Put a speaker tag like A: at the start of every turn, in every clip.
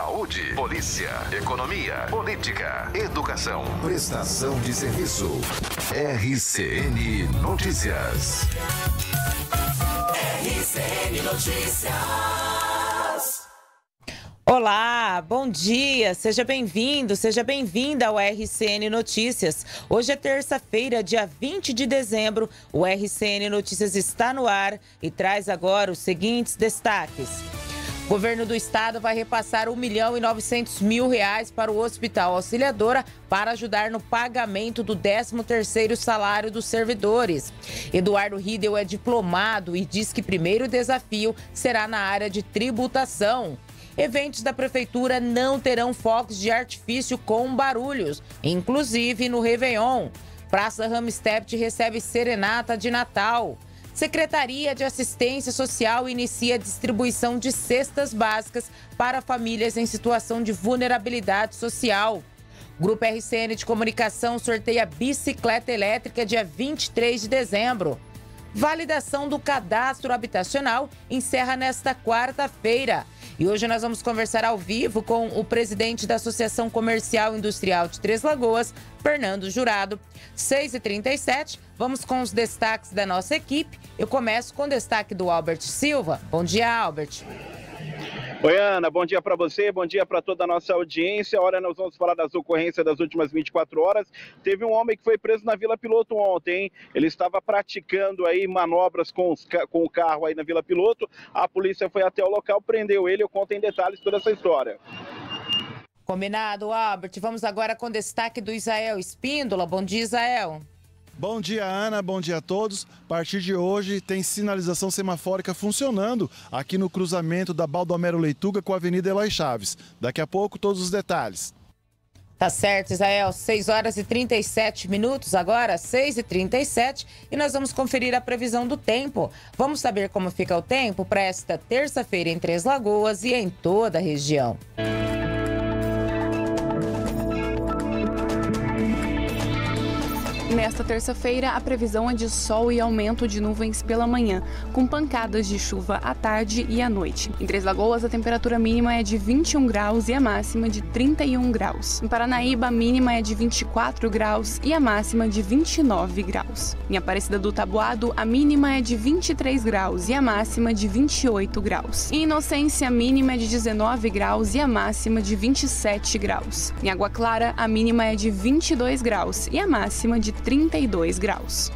A: saúde, polícia, economia, política, educação, prestação de serviço. RCN Notícias.
B: RCN Notícias.
C: Olá, bom dia, seja bem-vindo, seja bem-vinda ao RCN Notícias. Hoje é terça-feira, dia 20 de dezembro. O RCN Notícias está no ar e traz agora os seguintes destaques. Governo do Estado vai repassar 1 milhão e 900 mil reais para o Hospital Auxiliadora para ajudar no pagamento do 13º salário dos servidores. Eduardo Riedel é diplomado e diz que primeiro desafio será na área de tributação. Eventos da prefeitura não terão focos de artifício com barulhos, inclusive no Réveillon. Praça Ramstept recebe serenata de Natal. Secretaria de Assistência Social inicia a distribuição de cestas básicas para famílias em situação de vulnerabilidade social. Grupo RCN de Comunicação sorteia bicicleta elétrica dia 23 de dezembro. Validação do cadastro habitacional encerra nesta quarta-feira. E hoje nós vamos conversar ao vivo com o presidente da Associação Comercial Industrial de Três Lagoas, Fernando Jurado. 6h37, vamos com os destaques da nossa equipe. Eu começo com o destaque do Albert Silva. Bom dia, Albert.
D: Oi, Ana, bom dia para você, bom dia para toda a nossa audiência. Olha, nós vamos falar das ocorrências das últimas 24 horas. Teve um homem que foi preso na Vila Piloto ontem, hein? Ele estava praticando aí manobras com, os, com o carro aí na Vila Piloto. A polícia foi até o local, prendeu ele. Eu conto em detalhes toda essa história.
C: Combinado, Albert. Vamos agora com destaque do Israel Espíndola. Bom dia, Israel. Bom dia, Ana. Bom dia a todos. A partir de hoje
E: tem sinalização semafórica funcionando aqui no cruzamento da Baldomero Leituga com a Avenida Eloy Chaves. Daqui a pouco todos os detalhes.
C: Tá certo, Israel. 6 horas e 37 minutos agora, 6 e 37 e nós vamos conferir a previsão do tempo. Vamos saber como fica o tempo para esta terça-feira em Três Lagoas e em toda a região. Música
F: Nesta terça-feira, a previsão é de sol e aumento de nuvens pela manhã, com pancadas de chuva à tarde e à noite. Em Três Lagoas, a temperatura mínima é de 21 graus e a máxima de 31 graus. Em Paranaíba, a mínima é de 24 graus e a máxima de 29 graus. Em Aparecida do Tabuado, a mínima é de 23 graus e a máxima de 28 graus. Em Inocência, a mínima é de 19 graus e a máxima de 27 graus. Em Água Clara, a mínima é de 22 graus e a máxima de 32 graus.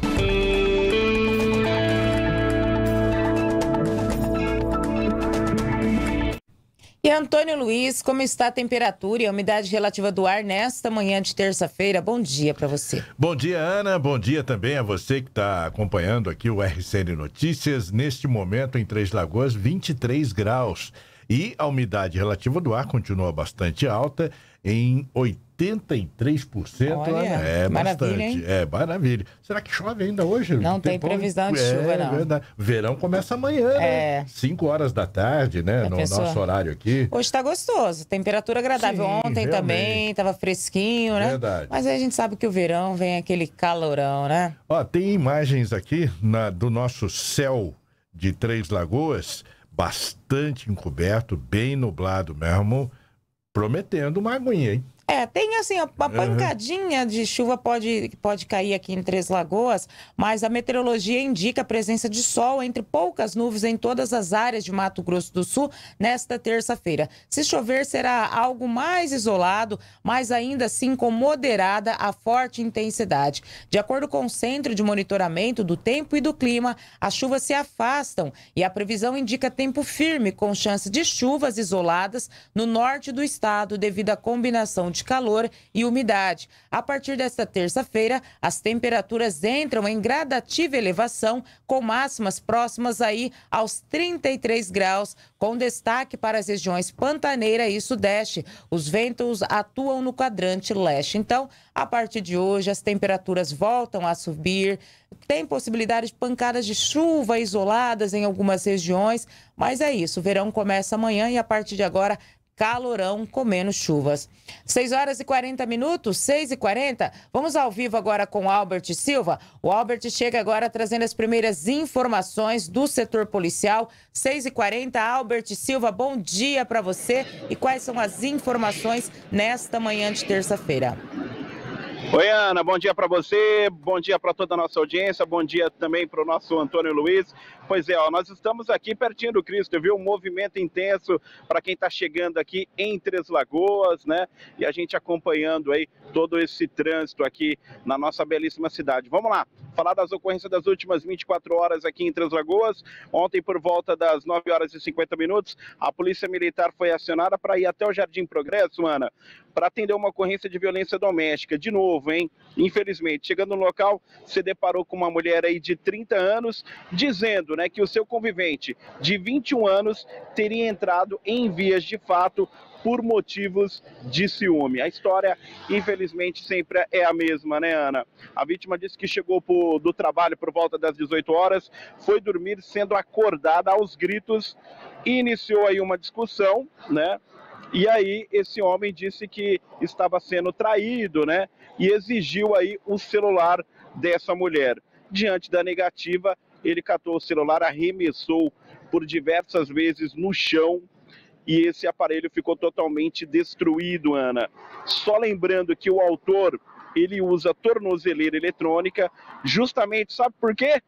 C: E Antônio Luiz, como está a temperatura e a umidade relativa do ar nesta manhã de terça-feira? Bom dia para você.
G: Bom dia, Ana. Bom dia também a você que está acompanhando aqui o RCN Notícias. Neste momento, em Três Lagoas, 23 graus. E a umidade relativa do ar continua bastante alta em 83%. Olha, né? é bastante. É, maravilha. Será que chove ainda hoje? Não tem, tem previsão de chuva, é, não. Verdade. Verão começa amanhã, né? é. né? 5 horas da tarde, né? no nosso horário aqui.
C: Hoje está gostoso. Temperatura agradável. Sim, Ontem realmente. também estava fresquinho, né? Verdade. Mas aí a gente sabe que o verão vem aquele calorão, né?
G: Ó, tem imagens aqui na, do nosso céu de Três Lagoas, bastante encoberto, bem nublado mesmo prometendo uma aguinha, hein?
C: É, tem assim, uma pancadinha uhum. de chuva pode, pode cair aqui em Três Lagoas, mas a meteorologia indica a presença de sol entre poucas nuvens em todas as áreas de Mato Grosso do Sul nesta terça-feira. Se chover, será algo mais isolado, mas ainda assim com moderada a forte intensidade. De acordo com o Centro de Monitoramento do Tempo e do Clima, as chuvas se afastam e a previsão indica tempo firme, com chance de chuvas isoladas no norte do estado devido à combinação de de calor e umidade. A partir desta terça-feira, as temperaturas entram em gradativa elevação, com máximas próximas aí aos 33 graus, com destaque para as regiões Pantaneira e Sudeste. Os ventos atuam no quadrante leste. Então, a partir de hoje, as temperaturas voltam a subir. Tem possibilidade de pancadas de chuva isoladas em algumas regiões, mas é isso. O verão começa amanhã e a partir de agora calorão com menos chuvas. 6 horas e 40 minutos, 6 e 40. Vamos ao vivo agora com o Albert Silva. O Albert chega agora trazendo as primeiras informações do setor policial. 6 e 40. Albert Silva, bom dia para você. E quais são as informações nesta manhã de terça-feira?
D: Oi, Ana, bom dia para você, bom dia para toda a nossa audiência, bom dia também para o nosso Antônio Luiz. Pois é, ó, nós estamos aqui pertinho do Cristo, viu? Um movimento intenso para quem está chegando aqui em Três Lagoas, né? E a gente acompanhando aí todo esse trânsito aqui na nossa belíssima cidade. Vamos lá, falar das ocorrências das últimas 24 horas aqui em Três Lagoas. Ontem, por volta das 9 horas e 50 minutos, a Polícia Militar foi acionada para ir até o Jardim Progresso, Ana, para atender uma ocorrência de violência doméstica. De novo, hein? Infelizmente, chegando no local, se deparou com uma mulher aí de 30 anos, dizendo né, que o seu convivente de 21 anos teria entrado em vias de fato por motivos de ciúme. A história, infelizmente, sempre é a mesma, né, Ana? A vítima disse que chegou do trabalho por volta das 18 horas, foi dormir sendo acordada aos gritos, e iniciou aí uma discussão, né? E aí esse homem disse que estava sendo traído, né? E exigiu aí o celular dessa mulher. Diante da negativa, ele catou o celular, arremessou por diversas vezes no chão e esse aparelho ficou totalmente destruído, Ana. Só lembrando que o autor ele usa tornozeleira eletrônica, justamente, sabe por quê?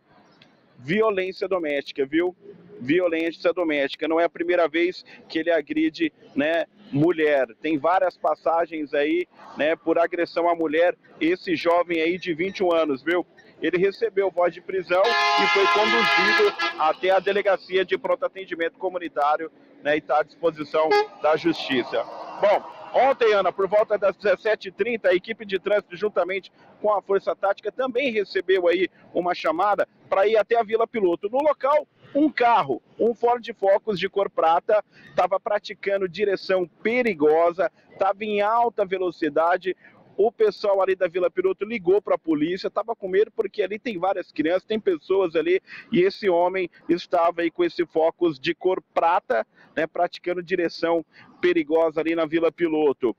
D: violência doméstica, viu? Violência doméstica. Não é a primeira vez que ele agride, né, mulher. Tem várias passagens aí, né, por agressão à mulher. Esse jovem aí de 21 anos, viu? Ele recebeu voz de prisão e foi conduzido até a delegacia de pronto atendimento comunitário, né, e está à disposição da justiça. Bom, Ontem, Ana, por volta das 17h30, a equipe de trânsito, juntamente com a Força Tática, também recebeu aí uma chamada para ir até a Vila Piloto. No local, um carro, um Ford Focus de cor prata, estava praticando direção perigosa, estava em alta velocidade, o pessoal ali da Vila Piloto ligou para a polícia, estava com medo porque ali tem várias crianças, tem pessoas ali e esse homem estava aí com esse Focus de cor prata, né, praticando direção perigosa ali na Vila Piloto.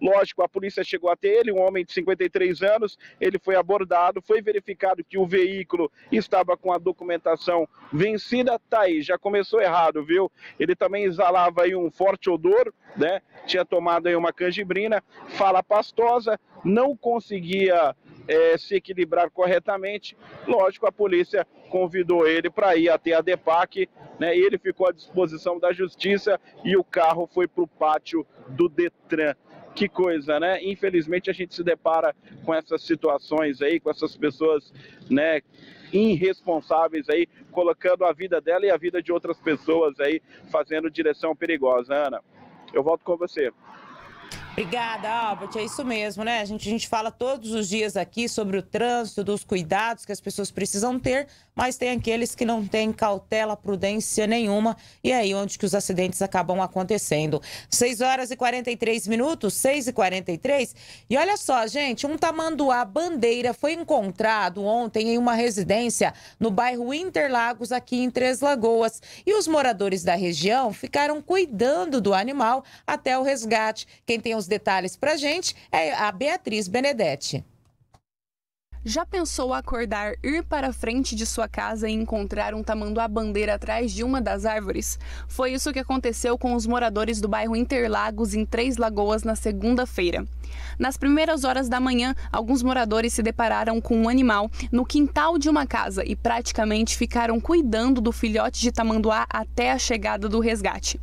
D: Lógico, a polícia chegou até ele, um homem de 53 anos, ele foi abordado, foi verificado que o veículo estava com a documentação vencida, tá aí, já começou errado, viu? Ele também exalava aí um forte odor, né? Tinha tomado aí uma canjibrina, fala pastosa, não conseguia é, se equilibrar corretamente. Lógico, a polícia convidou ele para ir até a DEPAC, né? E ele ficou à disposição da justiça e o carro foi para o pátio do Detran. Que coisa, né? Infelizmente a gente se depara com essas situações aí, com essas pessoas, né, irresponsáveis aí, colocando a vida dela e a vida de outras pessoas aí, fazendo direção perigosa. Ana, eu volto com você.
C: Obrigada, Albert. É isso mesmo, né? A gente, a gente fala todos os dias aqui sobre o trânsito, dos cuidados que as pessoas precisam ter, mas tem aqueles que não têm cautela, prudência nenhuma, e é aí onde que os acidentes acabam acontecendo. 6 horas e 43 minutos, 6 e 43. E olha só, gente, um tamanduá bandeira foi encontrado ontem em uma residência no bairro Interlagos, aqui em Três Lagoas. E os moradores da região ficaram cuidando do animal até o resgate. Quem tem os os detalhes para gente é a Beatriz Benedetti.
F: Já pensou acordar, ir para a frente de sua casa e encontrar um tamanduá bandeira atrás de uma das árvores? Foi isso que aconteceu com os moradores do bairro Interlagos, em Três Lagoas, na segunda-feira. Nas primeiras horas da manhã, alguns moradores se depararam com um animal no quintal de uma casa e praticamente ficaram cuidando do filhote de tamanduá até a chegada do resgate.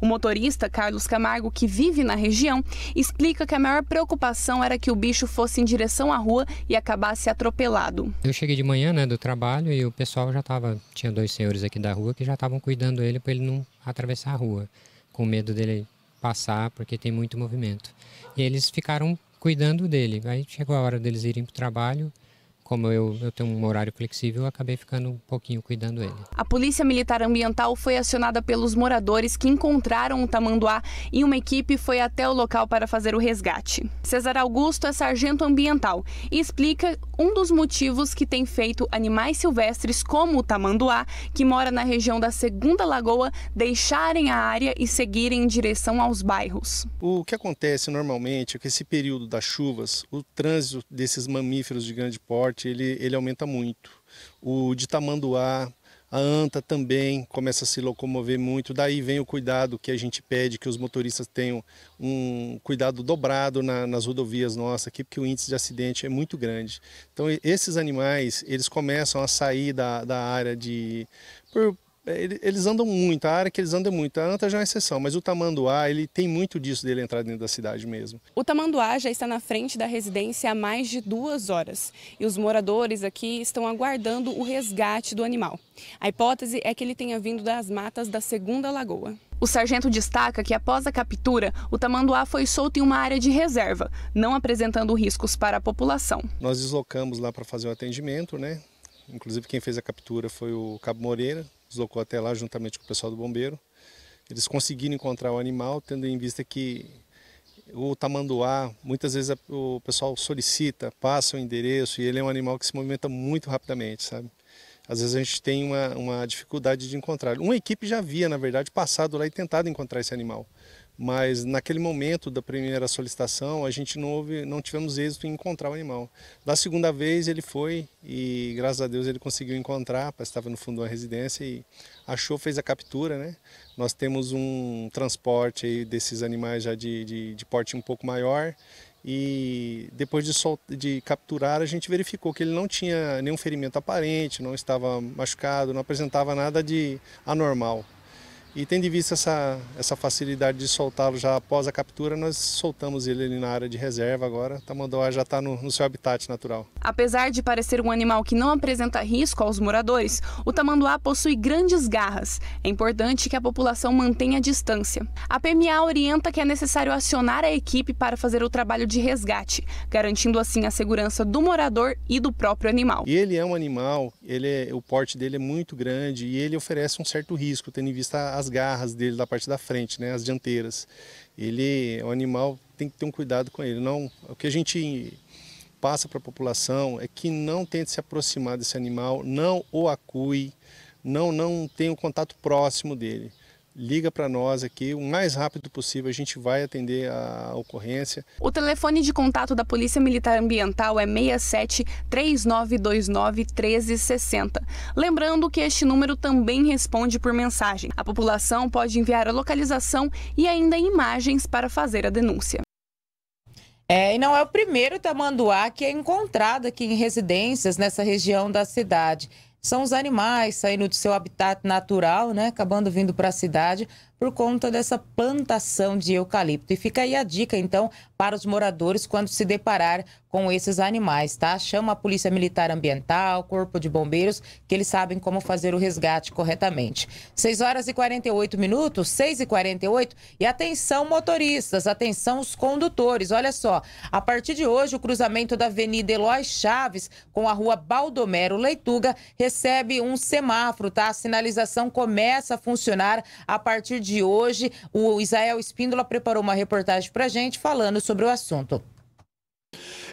F: O motorista, Carlos Camargo, que vive na região, explica que a maior preocupação era que o bicho fosse em direção à rua e acabasse atropelado.
H: Eu cheguei de manhã, né, do trabalho e o pessoal já estava, tinha dois senhores aqui da rua que já estavam cuidando dele para ele não atravessar a rua, com medo dele passar porque tem muito movimento. E eles ficaram cuidando dele. Aí chegou a hora deles irem para o trabalho, como eu, eu tenho um horário flexível, eu acabei ficando um pouquinho cuidando ele.
F: A Polícia Militar Ambiental foi acionada pelos moradores que encontraram o tamanduá e uma equipe foi até o local para fazer o resgate. Cesar Augusto é sargento ambiental e explica um dos motivos que tem feito animais silvestres como o tamanduá, que mora na região da Segunda Lagoa, deixarem a área e seguirem em direção aos bairros.
H: O que acontece normalmente é que esse período das chuvas, o trânsito desses mamíferos de grande porte ele, ele aumenta muito. O de tamanduá, a anta também começa a se locomover muito. Daí vem o cuidado que a gente pede que os motoristas tenham um cuidado dobrado na, nas rodovias nossas aqui, porque o índice de acidente é muito grande. Então esses animais eles começam a sair da, da área de por, é, eles andam muito, a área que eles andam é muito. A anta já é uma exceção, mas o tamanduá, ele tem muito disso dele entrar dentro da cidade mesmo.
F: O tamanduá já está na frente da residência há mais de duas horas e os moradores aqui estão aguardando o resgate do animal. A hipótese é que ele tenha vindo das matas da Segunda Lagoa. O sargento destaca que após a captura, o tamanduá foi solto em uma área de reserva, não apresentando riscos para a população.
H: Nós deslocamos lá para fazer o atendimento, né? Inclusive quem fez a captura foi o Cabo Moreira, deslocou até lá juntamente com o pessoal do bombeiro. Eles conseguiram encontrar o animal, tendo em vista que o tamanduá, muitas vezes o pessoal solicita, passa o endereço e ele é um animal que se movimenta muito rapidamente, sabe? Às vezes a gente tem uma, uma dificuldade de encontrar. Uma equipe já havia, na verdade, passado lá e tentado encontrar esse animal mas naquele momento da primeira solicitação a gente não, houve, não tivemos êxito em encontrar o animal. Da segunda vez ele foi e graças a Deus ele conseguiu encontrar, estava no fundo da residência e achou, fez a captura. Né? Nós temos um transporte desses animais já de, de, de porte um pouco maior e depois de, sol, de capturar a gente verificou que ele não tinha nenhum ferimento aparente, não estava machucado, não apresentava nada de anormal. E tendo em vista essa, essa facilidade de soltá-lo já após a captura, nós soltamos ele ali na área de reserva agora. O tamanduá já está no, no seu habitat natural.
F: Apesar de parecer um animal que não apresenta risco aos moradores, o tamanduá possui grandes garras. É importante que a população mantenha a distância. A PMA orienta que é necessário acionar a equipe para fazer o trabalho de resgate, garantindo assim a segurança do morador e do próprio animal.
H: E ele é um animal, ele é, o porte dele é muito grande e ele oferece um certo risco, tendo em vista a as garras dele da parte da frente, né, as dianteiras. Ele, o é animal tem que ter um cuidado com ele. Não, o que a gente passa para a população é que não tente se aproximar desse animal, não o acue, não não tenha um contato próximo dele liga para nós aqui, o mais rápido possível a gente vai atender a ocorrência.
F: O telefone de contato da Polícia Militar Ambiental é 67 3929 1360. Lembrando que este número também responde por mensagem. A população pode enviar a localização e ainda
C: imagens para fazer a denúncia. É, e não é o primeiro tamanduá que é encontrado aqui em residências nessa região da cidade são os animais saindo do seu habitat natural, né, acabando vindo para a cidade por conta dessa plantação de eucalipto. E fica aí a dica, então, para os moradores quando se deparar com esses animais, tá? Chama a Polícia Militar Ambiental, Corpo de Bombeiros, que eles sabem como fazer o resgate corretamente. 6 horas e 48 minutos, 6 e 48. E atenção, motoristas, atenção, os condutores. Olha só, a partir de hoje, o cruzamento da Avenida Eloy Chaves com a Rua Baldomero Leituga recebe um semáforo, tá? A sinalização começa a funcionar a partir de hoje. O Israel Espíndola preparou uma reportagem pra gente falando sobre o assunto.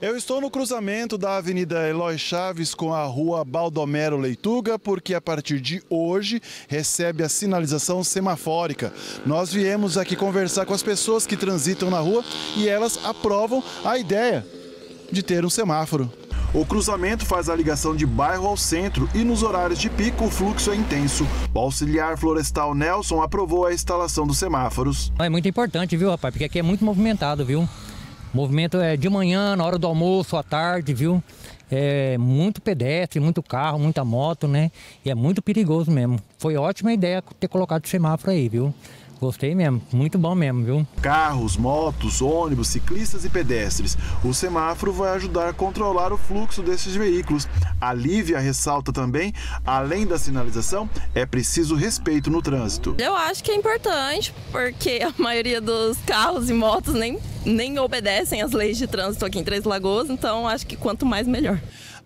C: Eu estou no
E: cruzamento da Avenida Eloy Chaves com a Rua Baldomero Leituga, porque a partir de hoje recebe a sinalização semafórica. Nós viemos aqui conversar com as pessoas que transitam na rua e elas aprovam a ideia de ter um semáforo. O cruzamento faz a ligação de bairro ao centro e nos horários de pico o fluxo é intenso. O auxiliar florestal Nelson aprovou a instalação dos semáforos.
I: É muito importante, viu, rapaz? Porque aqui é muito movimentado, viu? Movimento é de manhã, na hora do almoço, à tarde, viu? É muito pedestre, muito carro, muita moto, né? E é muito perigoso mesmo. Foi ótima ideia ter colocado o semáforo aí, viu? Gostei mesmo, muito bom mesmo, viu?
E: Carros, motos, ônibus, ciclistas e pedestres. O semáforo vai ajudar a controlar o fluxo desses veículos. A Lívia ressalta também, além da sinalização, é preciso respeito no trânsito.
J: Eu acho que é importante, porque a maioria dos carros e motos nem, nem obedecem às leis de trânsito aqui em Três Lagoas, então acho que quanto mais melhor.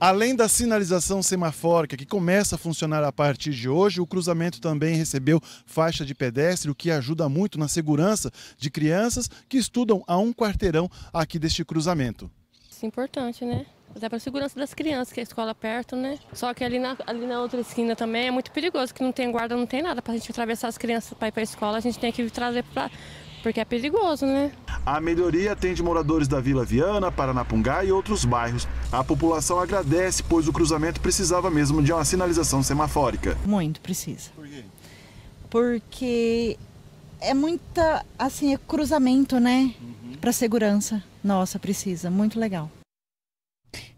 E: Além da sinalização semafórica, que começa a funcionar a partir de hoje, o cruzamento também recebeu faixa de pedestre, o que ajuda muito na segurança de crianças que estudam a um quarteirão aqui deste cruzamento.
F: Isso é importante, né? Até para a segurança das crianças, que é a escola perto, né? Só que ali na, ali na outra esquina também é muito perigoso, que não tem guarda, não tem nada. Para a gente atravessar as crianças para ir para a escola, a gente tem que trazer para porque é perigoso, né?
E: A melhoria atende moradores da Vila Viana, Paranapungá e outros bairros. A população agradece, pois o cruzamento precisava mesmo de uma sinalização semafórica.
J: Muito precisa. Por quê? Porque é muita, assim, é cruzamento, né? Uhum. Para segurança. Nossa, precisa. Muito legal.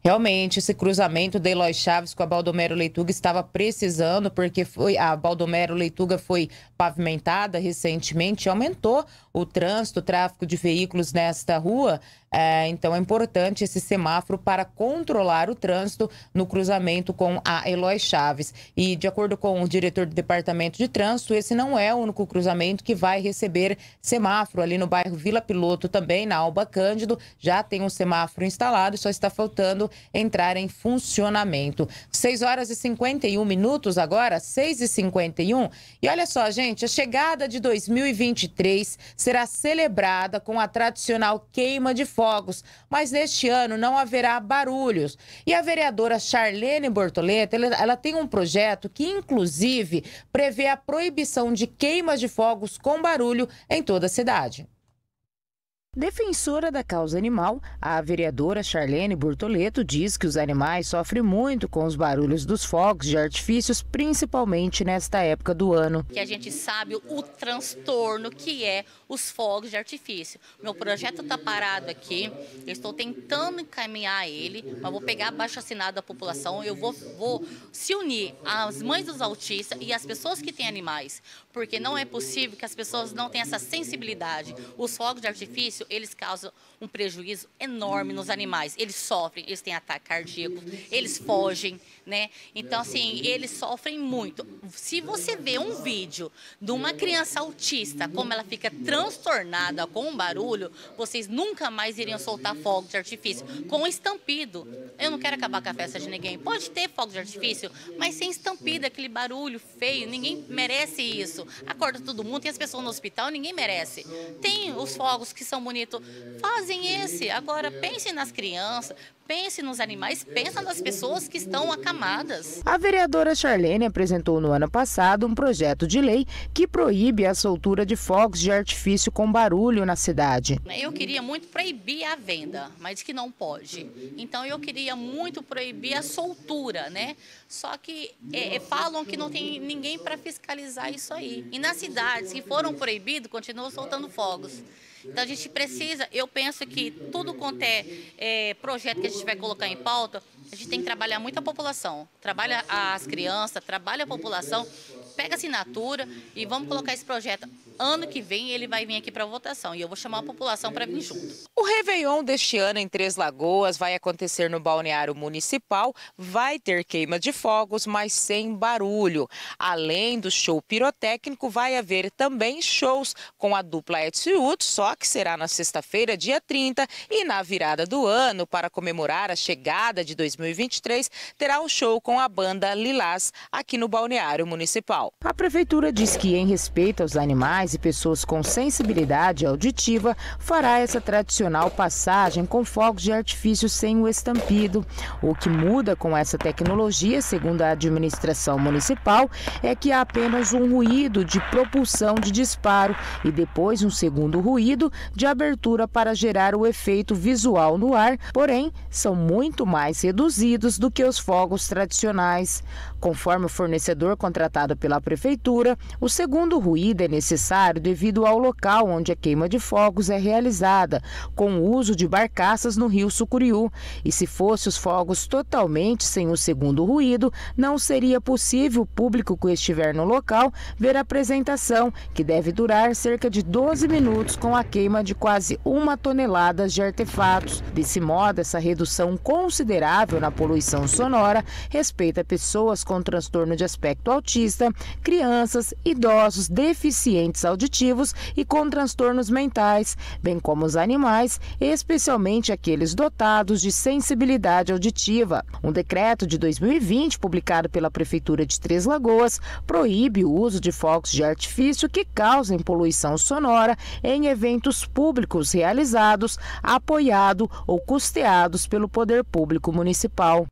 C: Realmente, esse cruzamento da Eloy Chaves com a Baldomero Leituga estava precisando, porque foi, a Baldomero Leituga foi pavimentada recentemente, aumentou o trânsito, o tráfego de veículos nesta rua. É, então é importante esse semáforo para controlar o trânsito no cruzamento com a Eloy Chaves. E de acordo com o diretor do Departamento de Trânsito, esse não é o único cruzamento que vai receber semáforo ali no bairro Vila Piloto também, na Alba Cândido, já tem um semáforo instalado e só está faltando entrar em funcionamento. 6 horas e 51 minutos agora, 6 e 51. E olha só, gente, a chegada de 2023 será celebrada com a tradicional queima de fogo fogos, mas neste ano não haverá barulhos. E a vereadora Charlene Bortoleta, ela, ela tem um projeto que, inclusive, prevê a proibição de queimas de fogos com barulho em toda a cidade. Defensora da causa animal, a vereadora Charlene Bortoleto diz que os animais sofrem muito com os barulhos dos fogos de artifícios, principalmente nesta época do ano.
K: Que a gente sabe o transtorno que é os fogos de artifício. Meu projeto está parado aqui, eu estou tentando encaminhar ele, mas vou pegar baixa assinado da população, eu vou, vou se unir às mães dos autistas e às pessoas que têm animais, porque não é possível que as pessoas não tenham essa sensibilidade. Os fogos de artifício, eles causam um prejuízo enorme nos animais. Eles sofrem, eles têm ataque cardíaco, eles fogem, né? Então, assim, eles sofrem muito. Se você vê um vídeo de uma criança autista, como ela fica transtornada com um barulho, vocês nunca mais iriam soltar fogos de artifício. Com estampido. Eu não quero acabar com a festa de ninguém. Pode ter fogos de artifício, mas sem estampido, aquele barulho feio. Ninguém merece isso. Acorda todo mundo, tem as pessoas no hospital, ninguém merece. Tem os fogos que são bonitos. Fazem Usem esse. Agora, pense nas crianças, Pense nos animais, Pense nas pessoas que estão acamadas.
C: A vereadora Charlene apresentou no ano passado um projeto de lei que proíbe a soltura de fogos de artifício com barulho na cidade.
K: Eu queria muito proibir a venda, mas que não pode. Então eu queria muito proibir a soltura, né? Só que é, é falam que não tem ninguém para fiscalizar isso aí. E nas cidades que foram proibidos, continuam soltando fogos. Então a gente precisa, eu penso que tudo quanto é, é projeto que a gente vai colocar em pauta, a gente tem que trabalhar muito a população, trabalha as crianças, trabalha a população pega assinatura e vamos colocar esse projeto. Ano que vem ele vai vir aqui para votação e eu vou chamar a população para vir junto.
C: O Réveillon deste ano em Três Lagoas vai acontecer no balneário municipal, vai ter queima de fogos, mas sem barulho. Além do show pirotécnico, vai haver também shows com a dupla Edson só que será na sexta-feira, dia 30, e na virada do ano, para comemorar a chegada de 2023, terá um show com a banda Lilás aqui no balneário municipal. A prefeitura diz que, em respeito aos animais e pessoas com sensibilidade auditiva, fará essa tradicional passagem com fogos de artifício sem o estampido. O que muda com essa tecnologia, segundo a administração municipal, é que há apenas um ruído de propulsão de disparo e depois um segundo ruído de abertura para gerar o efeito visual no ar, porém, são muito mais reduzidos do que os fogos tradicionais. Conforme o fornecedor contratado pela Prefeitura, o segundo ruído é necessário devido ao local onde a queima de fogos é realizada, com o uso de barcaças no rio Sucuriú. E se fosse os fogos totalmente sem o segundo ruído, não seria possível o público que estiver no local ver a apresentação, que deve durar cerca de 12 minutos com a queima de quase uma tonelada de artefatos. Desse modo, essa redução considerável na poluição sonora respeita pessoas com com transtorno de aspecto autista, crianças, idosos, deficientes auditivos e com transtornos mentais, bem como os animais, especialmente aqueles dotados de sensibilidade auditiva. Um decreto de 2020, publicado pela Prefeitura de Três Lagoas, proíbe o uso de fogos de artifício que causem poluição sonora em eventos públicos realizados, apoiado ou custeados pelo poder público municipal.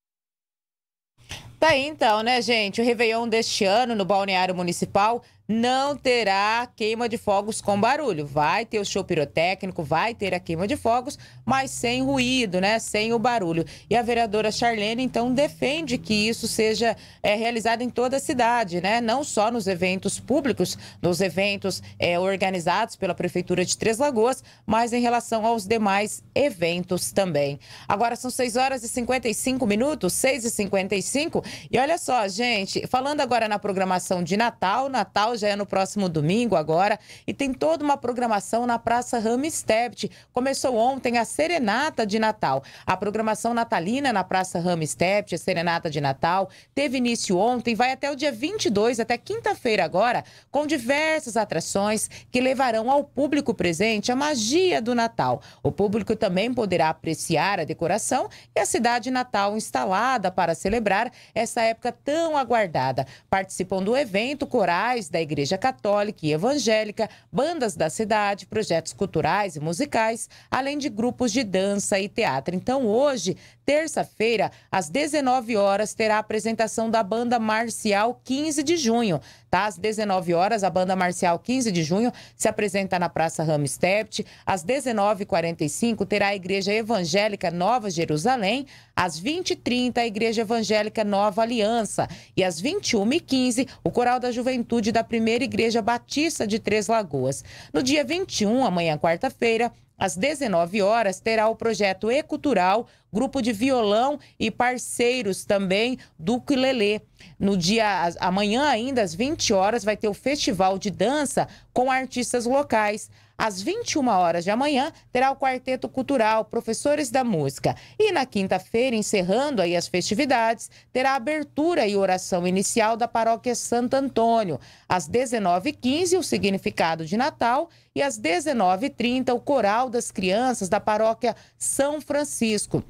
C: Tá aí então, né, gente? O Réveillon deste ano no Balneário Municipal não terá queima de fogos com barulho. Vai ter o show pirotécnico, vai ter a queima de fogos, mas sem ruído, né? Sem o barulho. E a vereadora Charlene, então, defende que isso seja é, realizado em toda a cidade, né? Não só nos eventos públicos, nos eventos é, organizados pela Prefeitura de Três Lagoas, mas em relação aos demais eventos também. Agora são 6 horas e 55 minutos, 6 e 55. E olha só, gente, falando agora na programação de Natal, Natal já é no próximo domingo agora. E tem toda uma programação na Praça Ramstept. Começou ontem a Serenata de Natal. A programação natalina na Praça Ramstept, a Serenata de Natal, teve início ontem, vai até o dia 22, até quinta-feira agora, com diversas atrações que levarão ao público presente a magia do Natal. O público também poderá apreciar a decoração e a cidade natal instalada para celebrar essa época tão aguardada. Participam do evento corais da Igreja Católica e Evangélica, bandas da cidade, projetos culturais e musicais, além de grupos de dança e teatro. Então, hoje Terça-feira, às 19 horas, terá a apresentação da Banda Marcial 15 de junho. Tá? Às 19 horas, a Banda Marcial 15 de junho se apresenta na Praça Ramstept. Às 19h45, terá a Igreja Evangélica Nova Jerusalém. Às 20h30, a Igreja Evangélica Nova Aliança. E às 21h15, o Coral da Juventude da Primeira Igreja Batista de Três Lagoas. No dia 21, amanhã quarta-feira, às 19 horas, terá o projeto Ecultural, grupo de violão e parceiros também do Quilelê. No dia amanhã, ainda às 20 horas, vai ter o festival de dança com artistas locais às 21 horas de amanhã, terá o Quarteto Cultural Professores da Música. E na quinta-feira, encerrando aí as festividades, terá a abertura e oração inicial da Paróquia Santo Antônio. Às 19h15, o significado de Natal e às 19h30, o Coral das Crianças da Paróquia São Francisco.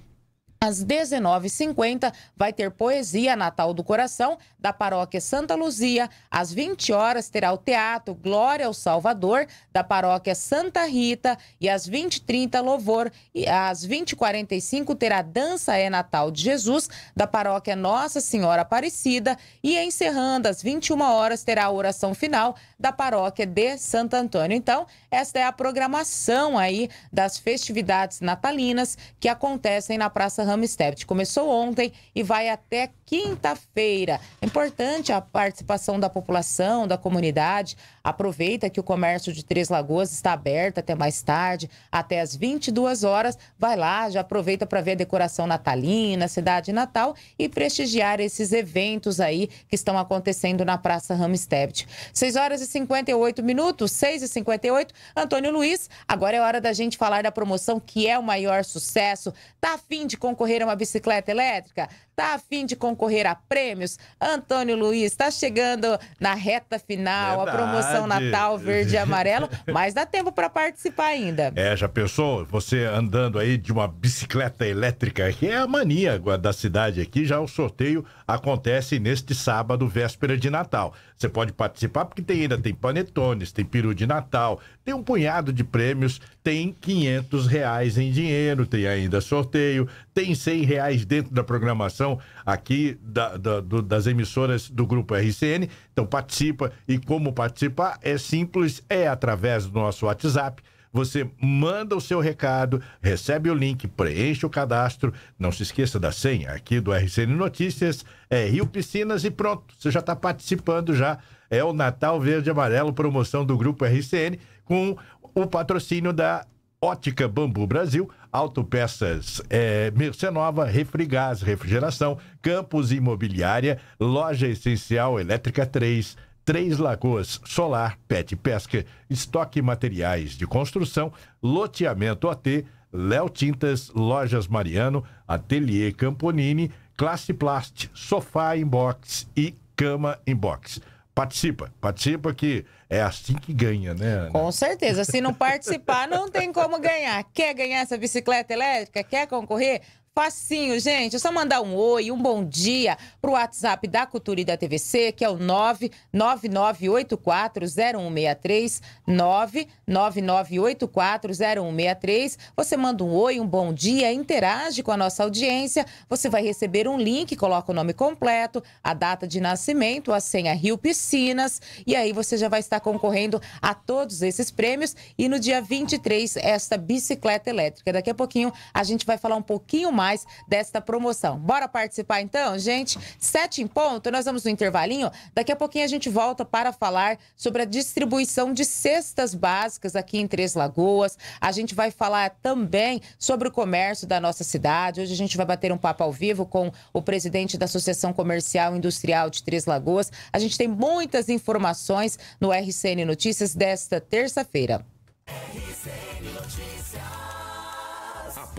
C: Às 19h50 vai ter poesia Natal do Coração da Paróquia Santa Luzia. Às 20 horas terá o teatro Glória ao Salvador da Paróquia Santa Rita e às 20h30 louvor e às 20h45 terá Dança é Natal de Jesus da Paróquia Nossa Senhora Aparecida e encerrando às 21 horas terá a oração final da Paróquia de Santo Antônio. Então, esta é a programação aí das festividades natalinas que acontecem na Praça Hamstead. Começou ontem e vai até quinta-feira. É importante a participação da população, da comunidade. Aproveita que o comércio de Três Lagoas está aberto até mais tarde, até às 22 horas. Vai lá, já aproveita para ver a decoração natalina, cidade natal e prestigiar esses eventos aí que estão acontecendo na Praça Hamstead. 6 horas e 58 minutos, 6 e 58. Antônio Luiz, agora é hora da gente falar da promoção que é o maior sucesso. Tá afim de concorrer socorrer a uma bicicleta elétrica? Tá afim de concorrer a prêmios? Antônio Luiz, está chegando na reta final, Verdade. a promoção Natal Verde e Amarelo, mas dá tempo para participar ainda.
G: É, já pensou? Você andando aí de uma bicicleta elétrica, que é a mania da cidade aqui, já o sorteio acontece neste sábado, véspera de Natal. Você pode participar porque tem ainda tem panetones, tem peru de Natal, tem um punhado de prêmios, tem 500 reais em dinheiro, tem ainda sorteio, tem 100 reais dentro da programação aqui da, da, do, das emissoras do Grupo RCN. Então participa e como participar é simples, é através do nosso WhatsApp você manda o seu recado, recebe o link, preenche o cadastro. Não se esqueça da senha aqui do RCN Notícias, é Rio Piscinas e pronto, você já está participando já. É o Natal Verde e Amarelo, promoção do Grupo RCN, com o patrocínio da Ótica Bambu Brasil, autopeças é, Mercenova, Refrigás, Refrigeração, Campos Imobiliária, Loja Essencial Elétrica 3, Três Lagoas, Solar, Pet Pesca, Estoque Materiais de Construção, Loteamento OT, Léo Tintas, Lojas Mariano, Ateliê Camponini, Classe Plast, Sofá Inbox e Cama Inbox. Participa, participa que é assim que ganha, né? Ana?
C: Com certeza. Se não participar, não tem como ganhar. Quer ganhar essa bicicleta elétrica? Quer concorrer? Facinho, gente. É só mandar um oi, um bom dia pro WhatsApp da Cultura e da TVC, que é o 999840163, 999840163. Você manda um oi, um bom dia, interage com a nossa audiência. Você vai receber um link, coloca o nome completo, a data de nascimento, a senha Rio Piscinas, e aí você já vai estar concorrendo a todos esses prêmios e no dia 23 esta bicicleta elétrica. Daqui a pouquinho a gente vai falar um pouquinho mais mais desta promoção. Bora participar então, gente? Sete em ponto, nós vamos no intervalinho. Daqui a pouquinho a gente volta para falar sobre a distribuição de cestas básicas aqui em Três Lagoas. A gente vai falar também sobre o comércio da nossa cidade. Hoje a gente vai bater um papo ao vivo com o presidente da Associação Comercial e Industrial de Três Lagoas. A gente tem muitas informações no RCN Notícias desta terça-feira.
L: RCN Notícias.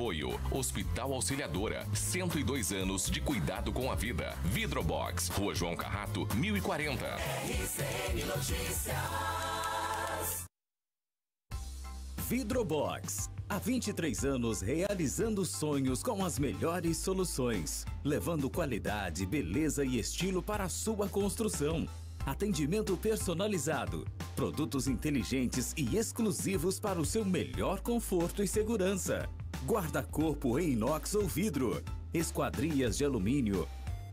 L: Apoio: Hospital Auxiliadora, 102 anos de cuidado com a vida. Vidrobox, Rua João Carrato, 1040.
B: RCN Notícias.
M: Vidrobox. Há 23 anos realizando sonhos com as melhores soluções, levando qualidade, beleza e estilo para a sua construção atendimento personalizado, produtos inteligentes e exclusivos para o seu melhor conforto e segurança, guarda-corpo em inox ou vidro, esquadrias de alumínio,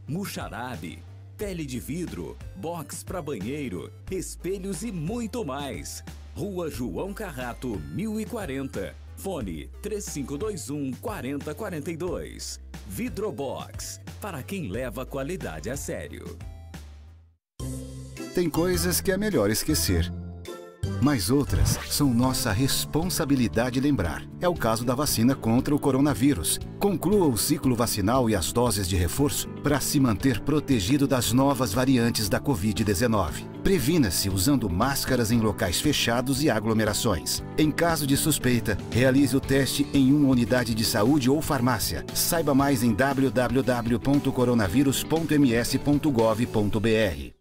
M: muxarabe, pele de vidro, box para banheiro, espelhos e muito mais. Rua João Carrato, 1040. Fone 3521 4042. Vidrobox, para quem leva qualidade a sério.
N: Existem
O: coisas que é melhor esquecer. Mas outras são nossa responsabilidade lembrar. É o caso da vacina contra o coronavírus. Conclua o ciclo vacinal e as doses de reforço para se manter protegido das novas variantes da Covid-19. Previna-se usando máscaras em locais fechados e aglomerações. Em caso de suspeita, realize o teste em uma unidade de saúde ou farmácia. Saiba mais em www.coronavírus.ms.gov.br.